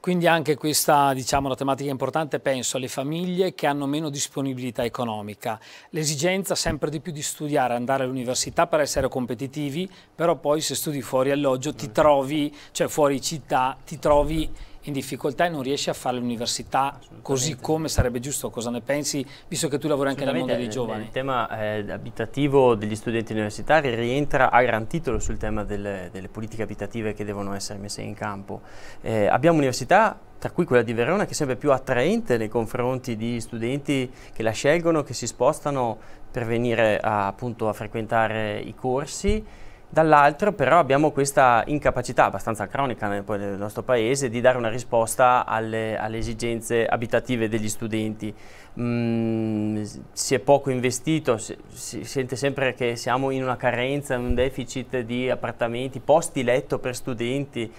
Quindi anche questa diciamo, una tematica importante, penso, alle famiglie che hanno meno disponibilità economica. L'esigenza sempre di più di studiare, andare all'università per essere competitivi, però poi se studi fuori alloggio ti mm. trovi, cioè fuori città, ti trovi in difficoltà e non riesce a fare l'università così come sarebbe giusto. Cosa ne pensi, visto che tu lavori anche nel mondo dei giovani? Il tema eh, abitativo degli studenti universitari rientra a gran titolo sul tema delle, delle politiche abitative che devono essere messe in campo. Eh, abbiamo università tra cui quella di Verona che è sempre più attraente nei confronti di studenti che la scelgono, che si spostano per venire a, appunto a frequentare i corsi Dall'altro però abbiamo questa incapacità abbastanza cronica nel, nel nostro paese di dare una risposta alle, alle esigenze abitative degli studenti. Mm, si è poco investito, si, si, sente sempre che siamo in una carenza, in un deficit di appartamenti, posti letto per studenti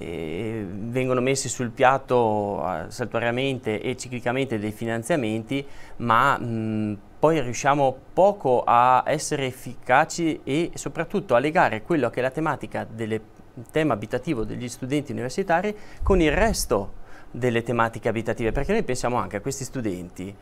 vengono messi sul piatto eh, saltuariamente e ciclicamente dei finanziamenti, ma mh, poi riusciamo poco a essere efficaci e soprattutto a legare quello che è la tematica del tema abitativo degli studenti universitari con il resto delle tematiche abitative, perché noi pensiamo anche a questi studenti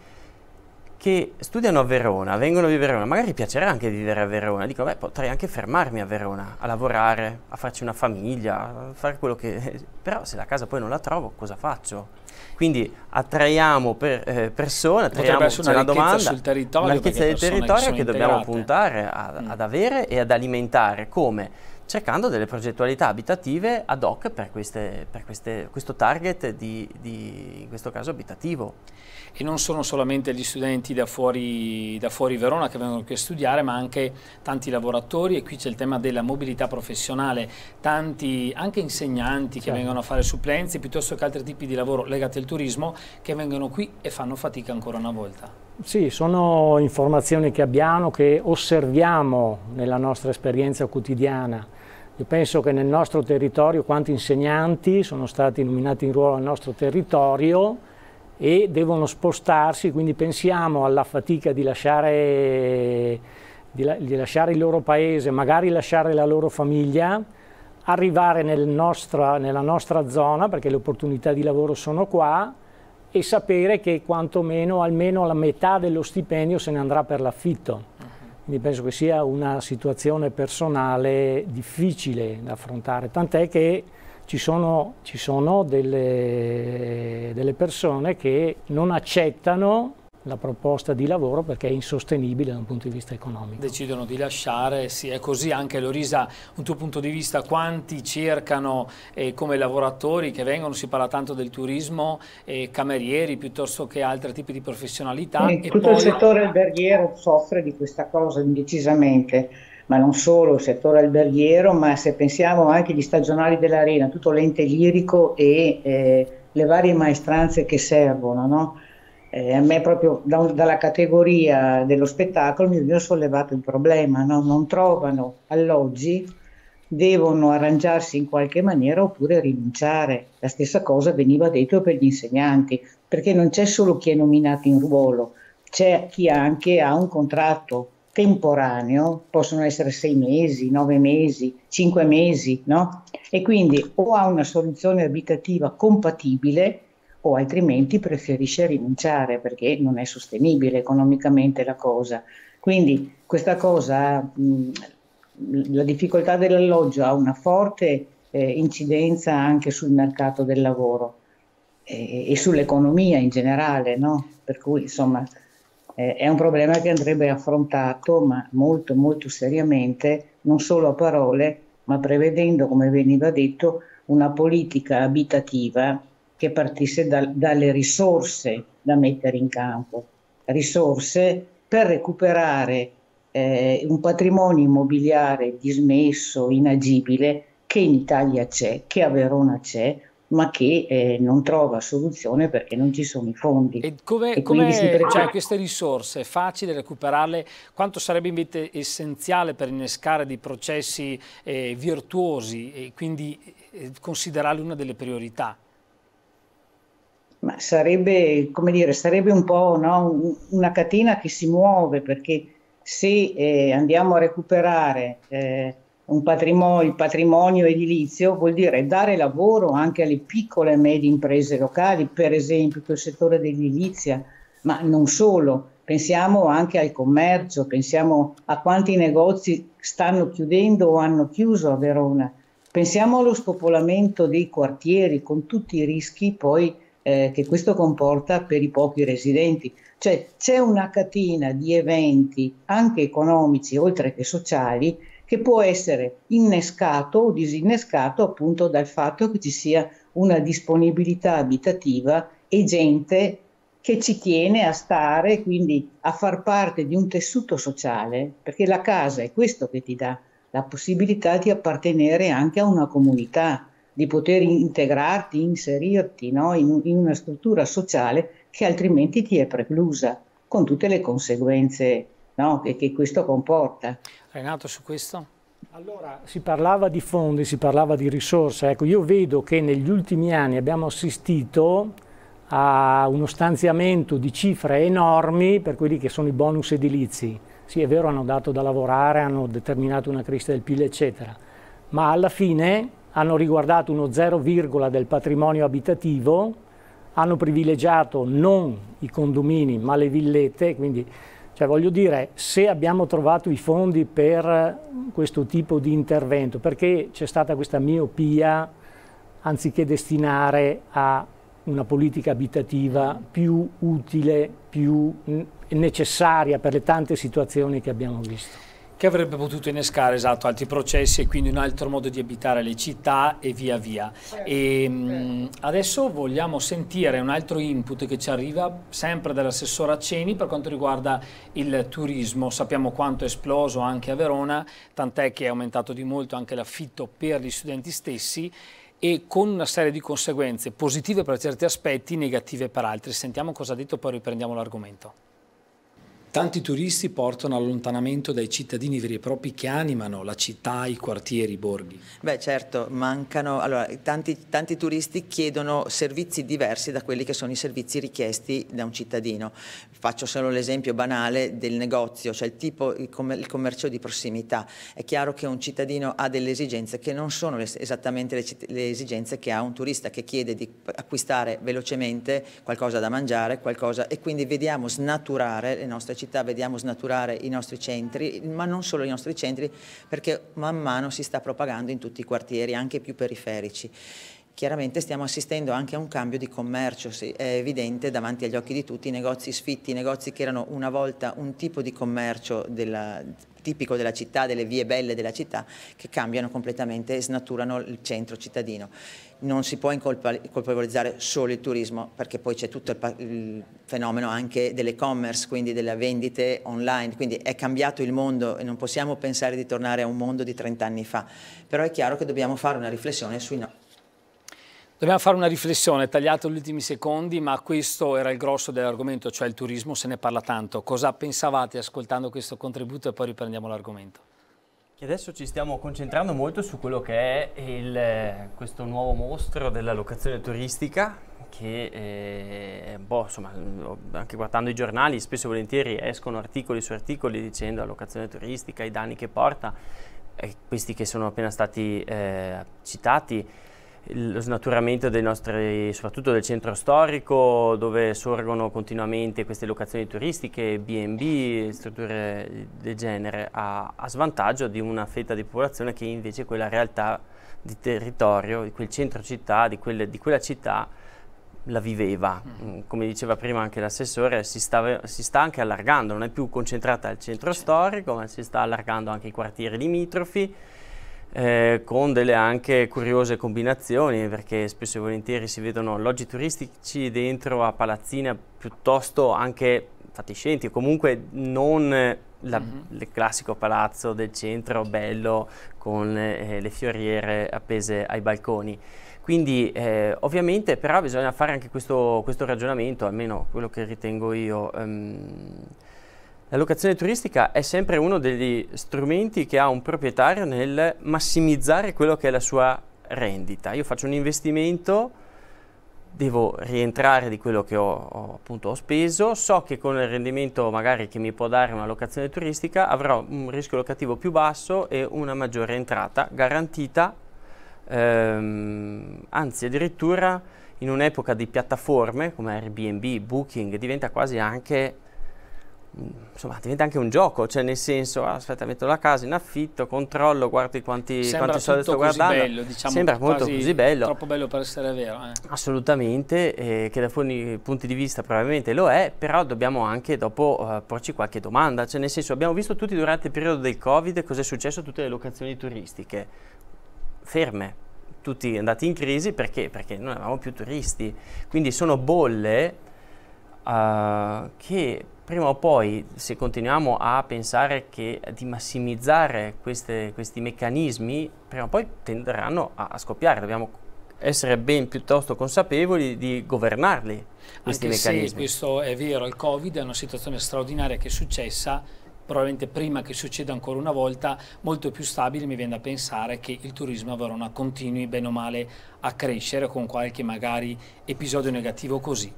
che studiano a Verona, vengono di Verona, magari piacerà anche vivere a Verona, dico beh potrei anche fermarmi a Verona, a lavorare, a farci una famiglia, a fare quello che... però se la casa poi non la trovo cosa faccio? Quindi attraiamo per, eh, persone, attraiamo una, una domanda, sul territorio, una ricchezza del territorio che, che dobbiamo puntare a, mm. ad avere e ad alimentare come? cercando delle progettualità abitative ad hoc per, queste, per queste, questo target di, di, in questo caso abitativo. E non sono solamente gli studenti da fuori, da fuori Verona che vengono qui a studiare, ma anche tanti lavoratori e qui c'è il tema della mobilità professionale, tanti anche insegnanti certo. che vengono a fare supplenze piuttosto che altri tipi di lavoro legati al turismo che vengono qui e fanno fatica ancora una volta. Sì, sono informazioni che abbiamo, che osserviamo nella nostra esperienza quotidiana. Io penso che nel nostro territorio quanti insegnanti sono stati nominati in ruolo al nostro territorio e devono spostarsi, quindi pensiamo alla fatica di lasciare, di di lasciare il loro paese, magari lasciare la loro famiglia, arrivare nel nostra, nella nostra zona perché le opportunità di lavoro sono qua, e sapere che quantomeno almeno la metà dello stipendio se ne andrà per l'affitto. Mhm. Quindi penso che sia una situazione personale difficile da affrontare, tant'è che ci sono, ci sono delle, delle persone che non accettano la proposta di lavoro perché è insostenibile da un punto di vista economico. Decidono di lasciare, sì, è così anche Lorisa, un tuo punto di vista, quanti cercano eh, come lavoratori che vengono, si parla tanto del turismo, eh, camerieri piuttosto che altri tipi di professionalità. E eh, e tutto poi... il settore alberghiero soffre di questa cosa indecisamente ma non solo il settore alberghiero, ma se pensiamo anche agli stagionali dell'arena, tutto l'ente lirico e eh, le varie maestranze che servono, no? eh, a me proprio da dalla categoria dello spettacolo mi ho sollevato il problema, no? non trovano alloggi, devono arrangiarsi in qualche maniera oppure rinunciare. La stessa cosa veniva detto per gli insegnanti, perché non c'è solo chi è nominato in ruolo, c'è chi anche ha un contratto temporaneo, possono essere sei mesi, nove mesi, cinque mesi, no? E quindi o ha una soluzione abitativa compatibile o altrimenti preferisce rinunciare perché non è sostenibile economicamente la cosa. Quindi questa cosa, mh, la difficoltà dell'alloggio ha una forte eh, incidenza anche sul mercato del lavoro eh, e, sull'economia in generale, no? per cui insomma eh, è un problema che andrebbe affrontato ma molto molto seriamente, non solo a parole, ma prevedendo, come veniva detto, una politica abitativa che partisse da, dalle risorse da mettere in campo, risorse per recuperare eh, un patrimonio immobiliare dismesso, inagibile, che in Italia c'è, che a Verona c'è, ma che eh, non trova soluzione perché non ci sono i fondi. E come, prende... cioè, queste risorse è facile recuperarle? Quanto sarebbe invece essenziale per innescare dei processi eh, virtuosi e quindi eh, considerarli una delle priorità? ma sarebbe, come dire, sarebbe un po' no, una catena che si muove perché se eh, andiamo a recuperare eh, patrimonio, il patrimonio edilizio vuol dire dare lavoro anche alle piccole e medie imprese locali, per esempio il settore dell'edilizia, ma non solo, pensiamo anche al commercio, pensiamo a quanti negozi stanno chiudendo o hanno chiuso a Verona, pensiamo allo spopolamento dei quartieri con tutti i rischi poi eh, che questo comporta per i pochi residenti. Cioè c'è una catena di eventi, anche economici oltre che sociali, che può essere innescato o disinnescato appunto dal fatto che ci sia una disponibilità abitativa e gente che ci tiene a stare, quindi a far parte di un tessuto sociale, perché la casa è questo che ti dà la possibilità di appartenere anche a una comunità di poter integrarti, inserirti no? in, in, una struttura sociale che altrimenti ti è preclusa, con tutte le conseguenze no? che, che questo comporta. Renato, su questo? Allora, si parlava di fondi, si parlava di risorse, ecco io vedo che negli ultimi anni abbiamo assistito a uno stanziamento di cifre enormi per quelli che sono i bonus edilizi. Sì, è vero, hanno dato da lavorare, hanno determinato una crescita del PIL, eccetera, ma alla fine hanno riguardato uno 0, del patrimonio abitativo, hanno privilegiato non i condomini ma le villette, quindi cioè voglio dire, se abbiamo trovato i fondi per questo tipo di intervento, perché c'è stata questa miopia anziché destinare a una politica abitativa più utile, più necessaria per le tante situazioni che abbiamo visto? che avrebbe potuto innescare esatto, altri processi e quindi un altro modo di abitare le città e via via. Certo, e, certo. Mm, adesso vogliamo sentire un altro input che ci arriva sempre dall'assessore Aceni per quanto riguarda il turismo. Sappiamo quanto è esploso anche a Verona, tant'è che è aumentato di molto anche l'affitto per gli studenti stessi e con una serie di conseguenze positive per certi aspetti, negative per altri. Sentiamo cosa ha detto, poi riprendiamo l'argomento. Tanti turisti portano allontanamento dai cittadini veri e propri che animano la città, i quartieri, i borghi. Beh certo, mancano, allora, tanti, tanti, turisti chiedono servizi diversi da quelli che sono i servizi richiesti da un cittadino. Faccio solo l'esempio banale del negozio, cioè il, tipo, il, commercio di prossimità. È chiaro che un cittadino ha delle esigenze che non sono esattamente le, le esigenze che ha un turista che chiede di acquistare velocemente qualcosa da mangiare, qualcosa, e quindi vediamo snaturare le nostre città città vediamo snaturare i nostri centri, ma non solo i nostri centri, perché man mano si sta propagando in tutti i quartieri, anche più periferici. Chiaramente stiamo assistendo anche a un cambio di commercio, è evidente davanti agli occhi di tutti, i negozi sfitti, i negozi che erano una volta un tipo di commercio della, tipico della città, delle vie belle della città, che cambiano completamente e snaturano il centro cittadino. Non si può colpevolizzare solo il turismo, perché poi c'è tutto il, il fenomeno anche dell'e-commerce, quindi delle vendite online, quindi è cambiato il mondo e non possiamo pensare di tornare a un mondo di 30 anni fa, però è chiaro che dobbiamo fare una riflessione sui nostri Dobbiamo fare una riflessione, tagliato gli ultimi secondi, ma questo era il grosso dell'argomento, cioè il turismo, se ne parla tanto. Cosa pensavate ascoltando questo contributo e poi riprendiamo l'argomento? Che adesso ci stiamo concentrando molto su quello che è il, questo nuovo mostro della locazione turistica che eh, boh, insomma, anche guardando i giornali spesso e volentieri escono articoli su articoli dicendo la locazione turistica, i danni che porta, eh, questi che sono appena stati eh, citati lo snaturamento dei nostri, soprattutto del centro storico dove sorgono continuamente queste locazioni turistiche, B&B, strutture del genere a, a, svantaggio di una fetta di popolazione che invece quella realtà di territorio, di quel centro città, di, quelle, di quella città la viveva. Mm. Mm, come diceva prima anche l'assessore, si, si, sta anche allargando, non è più concentrata al centro certo. storico ma si sta allargando anche ai quartieri limitrofi eh, con delle anche curiose combinazioni perché spesso e volentieri si vedono alloggi turistici dentro a palazzine piuttosto anche fatiscenti o comunque non la, mm -hmm. il classico palazzo del centro bello con eh, le fioriere appese ai balconi. Quindi eh, ovviamente però bisogna fare anche questo, questo, ragionamento, almeno quello che ritengo io. Um, la locazione turistica è sempre uno degli strumenti che ha un proprietario nel massimizzare quello che è la sua rendita. Io faccio un investimento, devo rientrare di quello che ho, ho, appunto, ho speso, so che con il rendimento magari che mi può dare una locazione turistica avrò un rischio locativo più basso e una maggiore entrata garantita, ehm, anzi addirittura in un'epoca di piattaforme come Airbnb, Booking, diventa quasi anche insomma diventa anche un gioco, cioè nel senso ah, aspetta metto la casa in affitto, controllo, guardi quanti, quanti soldi sto guardando, bello, diciamo sembra molto così bello, troppo bello per essere vero. Eh. Assolutamente, eh, che da alcuni punti di vista probabilmente lo è, però dobbiamo anche dopo eh, porci qualche domanda, cioè nel senso abbiamo visto tutti durante il periodo del Covid cosa è successo a tutte le locazioni turistiche, ferme, tutti andati in crisi perché? Perché non avevamo più turisti, quindi sono bolle uh, che prima o poi, se continuiamo a pensare che di massimizzare queste, questi meccanismi, prima o poi tenderanno a, a, scoppiare. Dobbiamo essere ben piuttosto consapevoli di governarli questi Anche meccanismi. Sì, questo è vero, il Covid è una situazione straordinaria che è successa probabilmente prima che succeda ancora una volta, molto più stabile mi viene da pensare che il turismo avrà una continui bene o male a crescere con qualche magari episodio negativo così.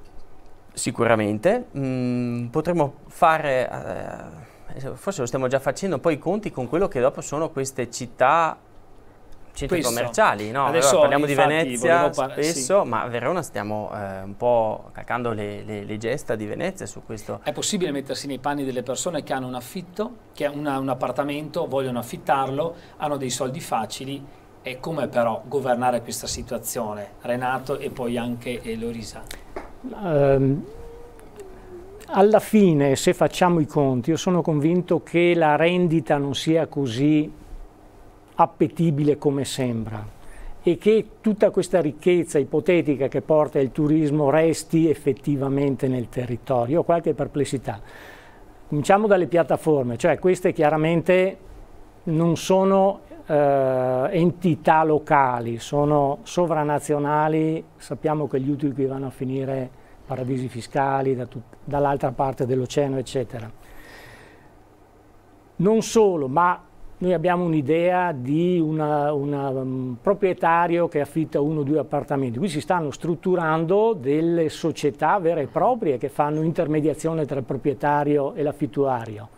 Sicuramente, mm, potremmo fare, eh, eh, forse lo stiamo già facendo, poi i conti con quello che dopo sono queste città, centri Questo. commerciali, no? Adesso, allora, parliamo di Venezia spesso, sì. ma a Verona stiamo eh, un po' calcando le, le, le, gesta di Venezia su questo. È possibile mettersi nei panni delle persone che hanno un affitto, che hanno una, un appartamento, vogliono affittarlo, hanno dei soldi facili e come però governare questa situazione, Renato e poi anche Lorisa? ehm, alla fine, se facciamo i conti, io sono convinto che la rendita non sia così appetibile come sembra e che tutta questa ricchezza ipotetica che porta il turismo resti effettivamente nel territorio. Ho qualche perplessità. Cominciamo dalle piattaforme, cioè queste chiaramente non sono eh, entità locali, sono sovranazionali, sappiamo che gli utili qui vanno a finire paradisi fiscali, da dall'altra parte dell'oceano, eccetera. Non solo, ma noi abbiamo un'idea di un um, proprietario che affitta uno o due appartamenti. Qui si stanno strutturando delle società vere e proprie che fanno intermediazione tra il proprietario e l'affittuario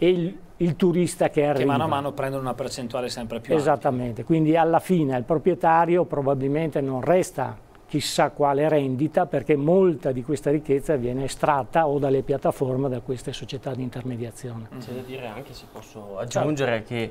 e il, il, turista che arriva. Che mano a mano prendono una percentuale sempre più alta. Esattamente, quindi alla fine il proprietario probabilmente non resta chissà quale rendita perché molta di questa ricchezza viene estratta o dalle piattaforme da queste società di intermediazione. C'è da dire anche se posso certo. aggiungere che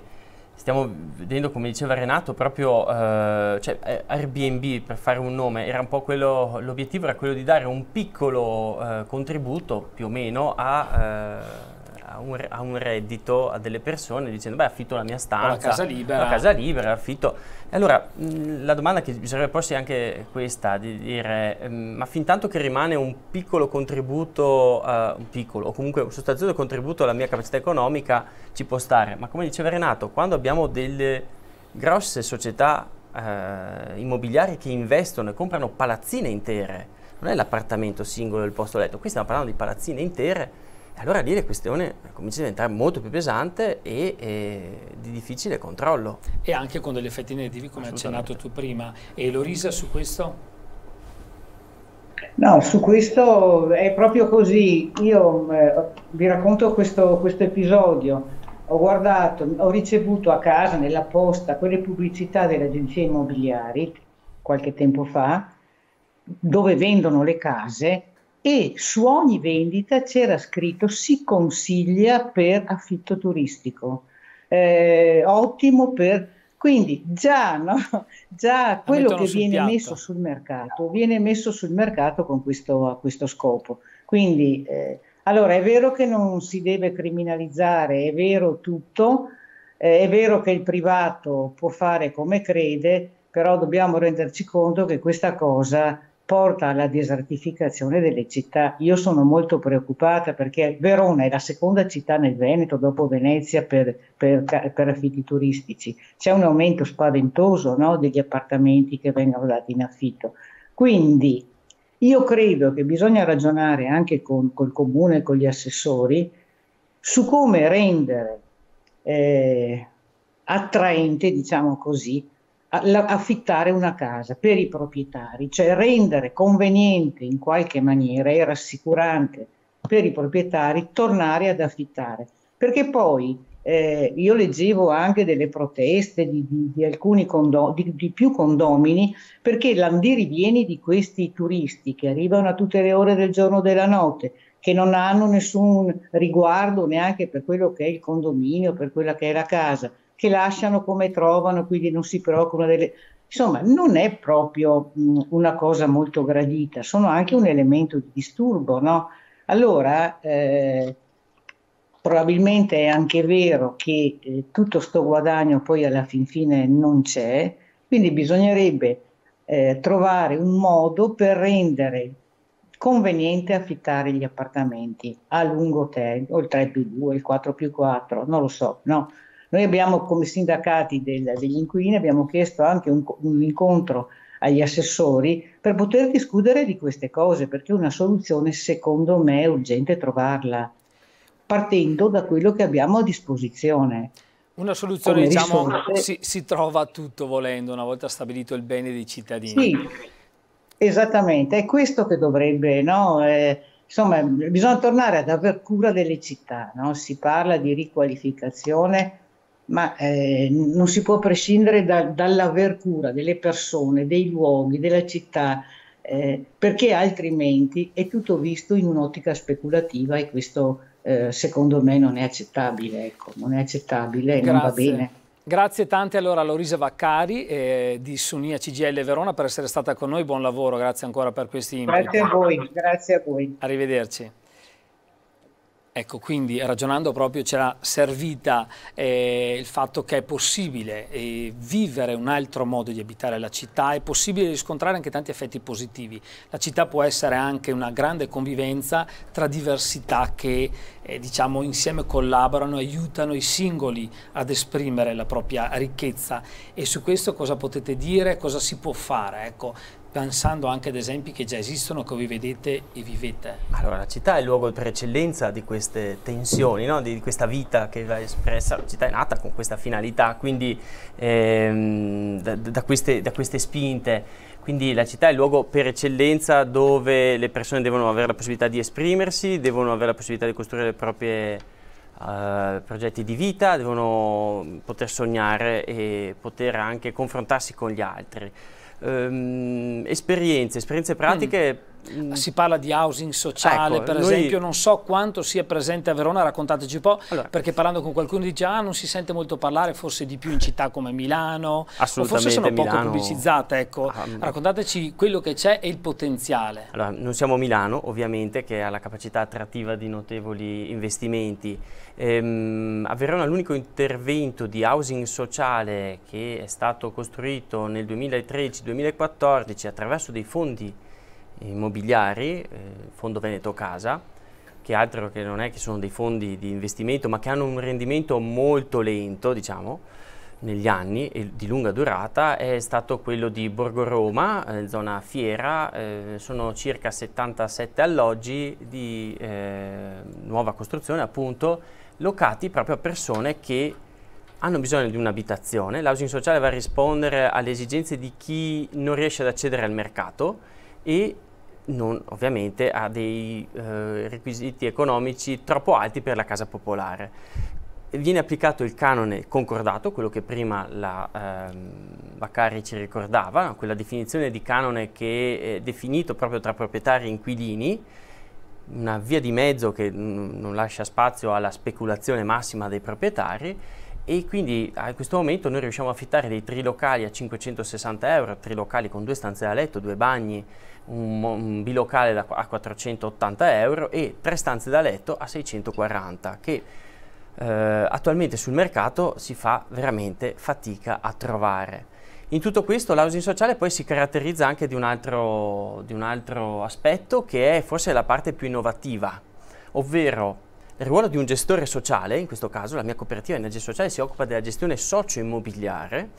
stiamo vedendo come diceva Renato proprio eh, cioè, eh, Airbnb per fare un nome era un po' quello l'obiettivo era quello di dare un piccolo eh, contributo più o meno a eh, un, a un, reddito a delle persone dicendo beh affitto la mia stanza, la casa libera, la casa libera affitto. E allora mh, la domanda che bisognerebbe porsi è anche questa, di dire mh, ehm, ma fin tanto che rimane un piccolo contributo, uh, piccolo o comunque un sostanzioso contributo alla mia capacità economica ci può stare, ma come diceva Renato, quando abbiamo delle grosse società uh, immobiliari che investono e comprano palazzine intere, non è l'appartamento singolo del posto letto, qui stiamo parlando di palazzine intere allora lì la questione comincia a diventare molto più pesante e, e, di difficile controllo. E anche con degli effetti negativi come accennato tu prima. E Lorisa su questo? No, su questo è proprio così. Io eh, vi racconto questo, questo episodio. Ho guardato, ho ricevuto a casa nella posta quelle pubblicità delle agenzie immobiliari qualche tempo fa dove vendono le case e su ogni vendita c'era scritto si consiglia per affitto turistico, eh, ottimo per... Quindi già, no? già quello che viene piatto. messo sul mercato viene messo sul mercato con questo, a questo scopo. Quindi eh, allora è vero che non si deve criminalizzare, è vero tutto, eh, è vero che il privato può fare come crede, però dobbiamo renderci conto che questa cosa porta alla desertificazione delle città. Io sono molto preoccupata perché Verona è la seconda città nel Veneto dopo Venezia per, per, per affitti turistici. C'è un aumento spaventoso no, degli appartamenti che vengono dati in affitto. Quindi io credo che bisogna ragionare anche con, col comune, con gli assessori, su come rendere eh, attraente, diciamo così, affittare una casa per i proprietari, cioè rendere conveniente in qualche maniera e rassicurante per i proprietari tornare ad affittare. Perché poi eh, io leggevo anche delle proteste di, di, di alcuni condo, di, di, più condomini perché l'andirivieni di questi turisti che arrivano a tutte le ore del giorno e della notte, che non hanno nessun riguardo neanche per quello che è il condominio, per quella che è la casa, che lasciano come trovano, quindi non si preoccupano delle... Insomma, non è proprio mh, mm, una cosa molto gradita, sono anche un elemento di disturbo, no? Allora, eh, probabilmente è anche vero che eh, tutto sto guadagno poi alla fin fine non c'è, quindi bisognerebbe eh, trovare un modo per rendere conveniente affittare gli appartamenti a lungo termine, o il 3 più 2, il 4 più 4, non lo so, no? Noi abbiamo come sindacati del, degli inquilini abbiamo chiesto anche un, un incontro agli assessori per poter discutere di queste cose, perché una soluzione secondo me è urgente trovarla, partendo da quello che abbiamo a disposizione. Una soluzione, Come diciamo, si, si, trova tutto volendo, una volta stabilito il bene dei cittadini. Sì, esattamente, è questo che dovrebbe, no? eh, insomma, bisogna tornare ad aver cura delle città, no? si parla di riqualificazione, ma eh, non si può prescindere da, dall'aver cura delle persone, dei luoghi, della città, eh, perché altrimenti è tutto visto in un'ottica speculativa e questo eh, secondo me non è accettabile, ecco, non è accettabile e non va bene. Grazie tante allora a Lorisa Vaccari eh, di Sunia CGL Verona per essere stata con noi, buon lavoro, grazie ancora per questi input. Grazie a voi, grazie a voi. Arrivederci. Ecco, quindi ragionando proprio c'era servita eh, il fatto che è possibile eh, vivere un altro modo di abitare la città, è possibile riscontrare anche tanti effetti positivi. La città può essere anche una grande convivenza tra diversità che eh, diciamo insieme collaborano, aiutano i singoli ad esprimere la propria ricchezza e su questo cosa potete dire, cosa si può fare? Ecco, pensando anche ad esempi che già esistono, che voi vedete e vivete? Allora, la città è il luogo per eccellenza di queste tensioni, no? di, questa vita che va espressa, la città è nata con questa finalità, quindi ehm, da, da, queste, da queste spinte. Quindi la città è il luogo per eccellenza dove le persone devono avere la possibilità di esprimersi, devono avere la possibilità di costruire i propri Uh, eh, progetti di vita, devono poter sognare e poter anche confrontarsi con gli altri ehm, esperienze, esperienze pratiche. Mm Mm. si parla di housing sociale, ecco, per noi... esempio, non so quanto sia presente a Verona, raccontateci un po', allora. perché parlando con qualcuno dice ah non si sente molto parlare, forse di più in città come Milano, o forse sono Milano... poco pubblicizzate, ecco, um... raccontateci quello che c'è e il potenziale. Allora, non siamo Milano ovviamente che ha la capacità attrattiva di notevoli investimenti, ehm, a Verona l'unico intervento di housing sociale che è stato costruito nel 2013-2014 attraverso dei fondi immobiliari, eh, Fondo Veneto Casa, che altro che non è che sono dei fondi di investimento, ma che hanno un rendimento molto lento, diciamo, negli anni e di lunga durata, è stato quello di Borgo Roma, eh, zona fiera, eh, sono circa 77 alloggi di eh, nuova costruzione, appunto, locati proprio a persone che hanno bisogno di un'abitazione, l'housing sociale va a rispondere alle esigenze di chi non riesce ad accedere al mercato e non, ovviamente ha dei eh, requisiti economici troppo alti per la casa popolare. Viene applicato il canone concordato, quello che prima la ehm, Baccari ci ricordava, quella definizione di canone che è definito proprio tra proprietari e inquilini, una via di mezzo che non lascia spazio alla speculazione massima dei proprietari, e quindi a questo momento noi riusciamo a affittare dei trilocali a 560 euro, trilocali con due stanze da letto, due bagni, un, un bilocale da, a 480 euro e tre stanze da letto a 640 che eh, attualmente sul mercato si fa veramente fatica a trovare. In tutto questo l'housing sociale poi si caratterizza anche di un, altro, di un altro aspetto che è forse la parte più innovativa, ovvero il ruolo di un gestore sociale, in questo caso la mia cooperativa Energia Sociale si occupa della gestione socio-immobiliare,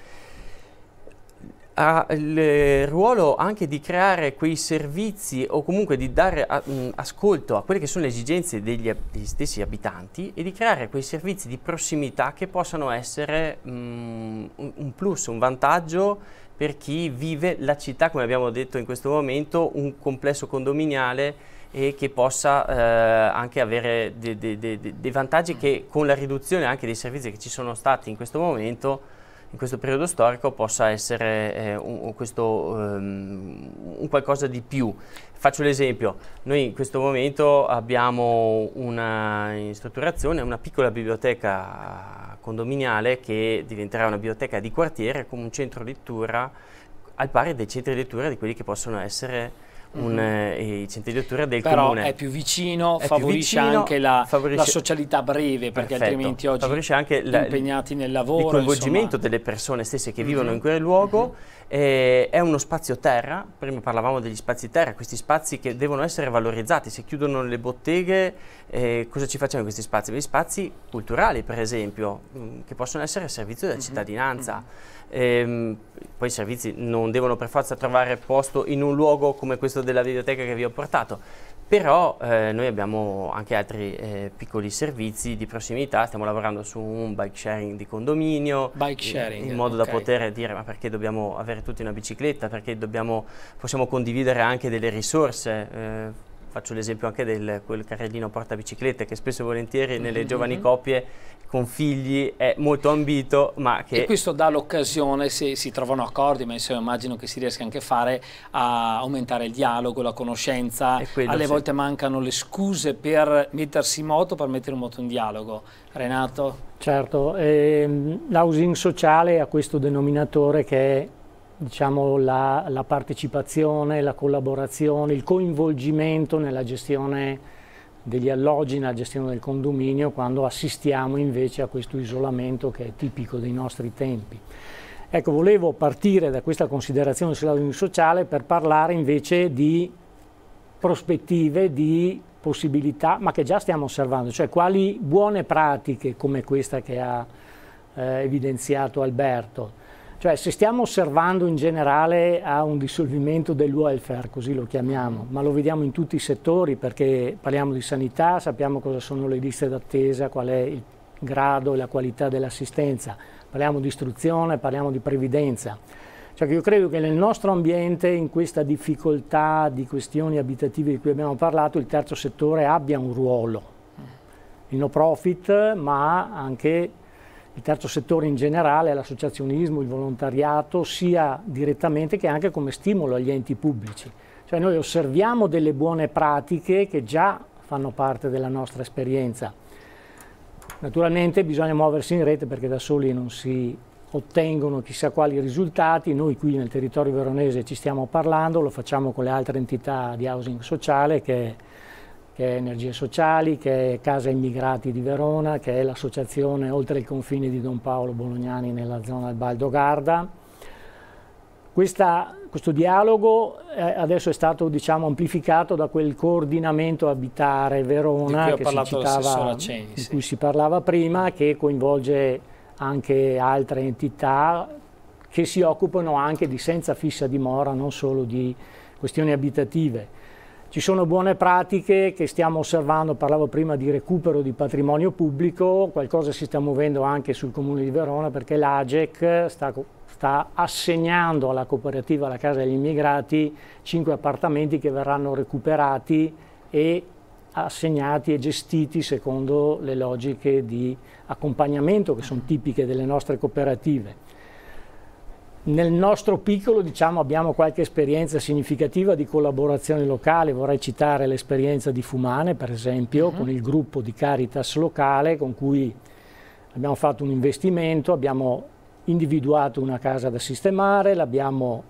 ha il ruolo anche di creare quei servizi o comunque di dare a, mh, mm, ascolto a quelle che sono le esigenze degli, degli, stessi abitanti e di creare quei servizi di prossimità che possano essere mh, mm, un, un plus, un vantaggio per chi vive la città, come abbiamo detto in questo momento, un complesso condominiale e che possa eh, anche avere dei, dei, dei, dei vantaggi che con la riduzione anche dei servizi che ci sono stati in questo momento in questo periodo storico possa essere eh, un, questo, um, un, qualcosa di più. Faccio l'esempio, noi in questo momento abbiamo una, in strutturazione una piccola biblioteca condominiale che diventerà una biblioteca di quartiere con un centro lettura al pari dei centri lettura di quelli che possono essere un, mm. i centri di lettura del Però comune. Però è più vicino, è favorisce più vicino, anche la, favorisce... la, socialità breve, perché Perfetto. altrimenti oggi favorisce anche la, impegnati nel lavoro. Il coinvolgimento insomma. delle persone stesse che mm-hmm. vivono mhm. in quel luogo. Mm-hmm. Eh, è uno spazio terra, prima parlavamo degli spazi terra, questi spazi che devono essere valorizzati, se chiudono le botteghe eh, cosa ci facciamo in questi spazi? Gli spazi culturali per esempio, mh, mm, che possono essere a servizio della mm-hmm. cittadinanza. Mhm. Ehm, poi i servizi non devono per forza trovare posto in un luogo come questo della videoteca che vi ho portato, però eh, noi abbiamo anche altri eh, piccoli servizi di prossimità, stiamo lavorando su un bike sharing di condominio, sharing, in, in, modo okay. da poter dire ma perché dobbiamo avere tutti una bicicletta, perché dobbiamo, possiamo condividere anche delle risorse. Eh, faccio l'esempio anche del quel carrellino porta biciclette che spesso e volentieri nelle mm -hmm. giovani mm-hmm. coppie con figli è molto ambito ma che... E questo dà l'occasione se si trovano accordi ma insomma immagino che si riesca anche a fare a aumentare il dialogo, la conoscenza quello, alle sì. volte mancano le scuse per mettersi in moto, per mettere in moto un dialogo Renato? Certo, ehm, l'housing sociale ha questo denominatore che è diciamo, la, la, partecipazione, la collaborazione, il coinvolgimento nella gestione degli alloggi, nella gestione del condominio, quando assistiamo invece a questo isolamento che è tipico dei nostri tempi. Ecco, volevo partire da questa considerazione sull'audio sociale per parlare invece di prospettive, di possibilità, ma che già stiamo osservando, cioè quali buone pratiche come questa che ha eh, evidenziato Alberto, cioè se stiamo osservando in generale a un dissolvimento del welfare, così lo chiamiamo, ma lo vediamo in tutti i settori perché parliamo di sanità, sappiamo cosa sono le liste d'attesa, qual è il grado e la qualità dell'assistenza, parliamo di istruzione, parliamo di previdenza. Cioè io credo che nel nostro ambiente, in questa difficoltà di questioni abitative di cui abbiamo parlato, il terzo settore abbia un ruolo, il no profit ma anche il terzo settore in generale, l'associazionismo, il volontariato, sia direttamente che anche come stimolo agli enti pubblici. Cioè noi osserviamo delle buone pratiche che già fanno parte della nostra esperienza. Naturalmente bisogna muoversi in rete perché da soli non si ottengono chissà quali risultati, noi qui nel territorio veronese ci stiamo parlando, lo facciamo con le altre entità di housing sociale che che è Energie Sociali, che è Casa Immigrati di Verona, che è l'associazione Oltre il confine di Don Paolo Bolognani nella zona del Baldo Garda. Questa, questo dialogo adesso è stato diciamo, amplificato da quel coordinamento Abitare Verona che si citava, Ceni, di sì. cui si parlava prima, che coinvolge anche altre entità che si occupano anche di senza fissa dimora, non solo di questioni abitative. Ci sono buone pratiche che stiamo osservando, parlavo prima di recupero di patrimonio pubblico, qualcosa si sta muovendo anche sul Comune di Verona perché l'AGEC sta, sta assegnando alla cooperativa La Casa degli Immigrati cinque appartamenti che verranno recuperati e assegnati e gestiti secondo le logiche di accompagnamento che sono tipiche delle nostre cooperative. Nel nostro piccolo diciamo, abbiamo qualche esperienza significativa di collaborazione locale, vorrei citare l'esperienza di Fumane per esempio uh mhm. -huh. con il gruppo di Caritas locale con cui abbiamo fatto un investimento, abbiamo individuato una casa da sistemare, l'abbiamo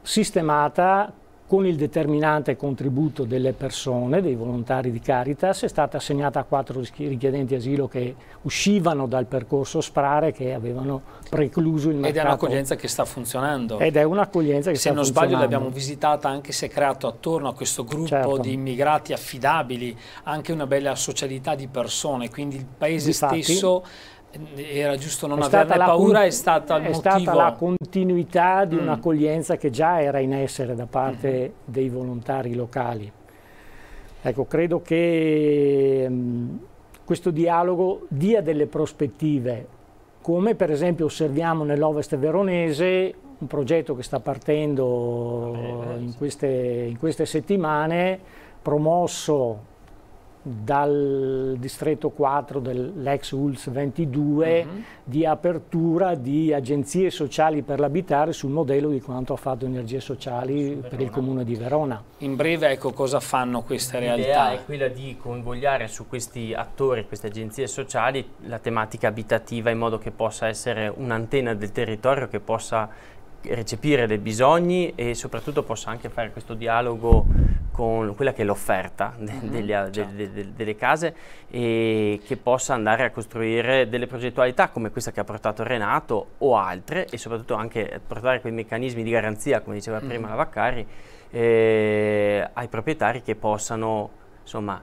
sistemata con il determinante contributo delle persone, dei volontari di Caritas, è stata assegnata a quattro richiedenti asilo che uscivano dal percorso SPRARE che avevano precluso il mercato. Ed è un'accoglienza che sta funzionando. Ed è un'accoglienza che se sta funzionando. Se non sbaglio l'abbiamo visitata anche se è creato attorno a questo gruppo certo. di immigrati affidabili anche una bella socialità di persone, quindi il paese Difatti, stesso era giusto non è averne paura, è stata il è motivo. stata la continuità di mm. un'accoglienza che già era in essere da parte mm dei volontari locali. Ecco, credo che mh, mm, questo dialogo dia delle prospettive, come per esempio osserviamo nell'Ovest veronese un progetto che sta partendo in queste, in queste settimane, promosso dal distretto 4 dell'ex ULS 22 uh -huh. di apertura di agenzie sociali per l'abitare sul modello di quanto ha fatto Energie Sociali per il comune di Verona. In breve ecco cosa fanno queste realtà. L'idea è quella di convogliare su questi attori, queste agenzie sociali, la tematica abitativa in modo che possa essere un'antenna del territorio che possa recepire dei bisogni e soprattutto possa anche fare questo dialogo con quella che è l'offerta mm -hmm, degli, certo. de de delle case e che possa andare a costruire delle progettualità come questa che ha portato Renato o altre e soprattutto anche portare quei meccanismi di garanzia, come diceva mm -hmm. prima la mhm. Vaccari, eh, ai proprietari che possano insomma,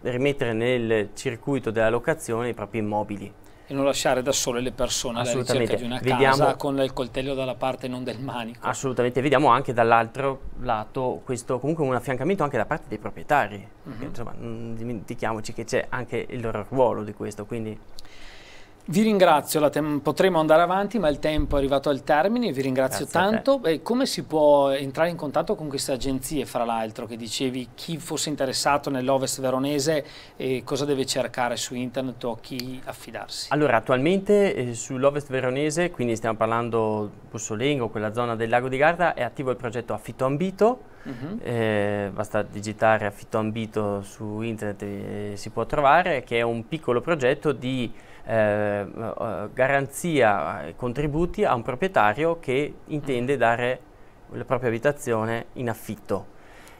rimettere nel circuito della locazione i propri immobili e non lasciare da sole le persone alla ricerca di una vediamo, casa con il coltello dalla parte non del manico. Assolutamente, vediamo anche dall'altro lato questo comunque un affiancamento anche da parte dei proprietari, mm -hmm. insomma non dimentichiamoci che c'è anche il loro ruolo di questo, quindi... Vi ringrazio, potremo andare avanti, ma il tempo è arrivato al termine, vi ringrazio Grazie tanto. come si può entrare in contatto con queste agenzie, fra l'altro, che dicevi chi fosse interessato nell'Ovest veronese e cosa deve cercare su internet o a chi affidarsi? Allora, attualmente eh, sull'Ovest veronese, quindi stiamo parlando di Bussolengo, quella zona del lago di Garda, è attivo il progetto Affitto Ambito, Uh mhm. -huh. eh, basta digitare affitto ambito su internet e si può trovare, che è un piccolo progetto di eh, eh, garanzia e contributi a un proprietario che intende dare la propria abitazione in affitto.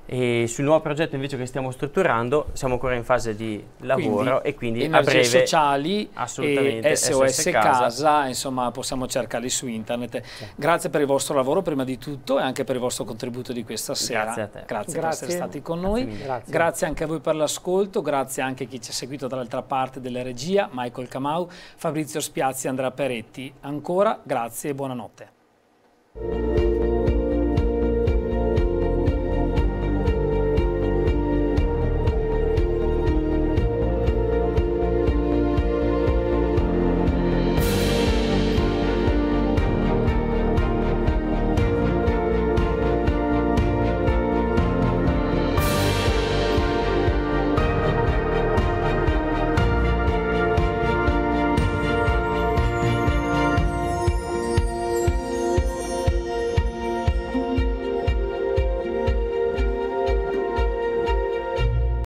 E sul nuovo progetto invece che stiamo strutturando siamo ancora in fase di lavoro quindi, e quindi a breve sociali assolutamente SOS, SOS casa. casa. insomma possiamo cercarli su internet sì. grazie per il vostro lavoro prima di tutto e anche per il vostro contributo di questa sera grazie a te grazie, grazie. per essere stati con noi grazie. grazie, anche a voi per l'ascolto grazie anche a chi ci ha seguito dall'altra parte della regia Michael Camau Fabrizio Spiazzi Andrea Peretti ancora grazie e buonanotte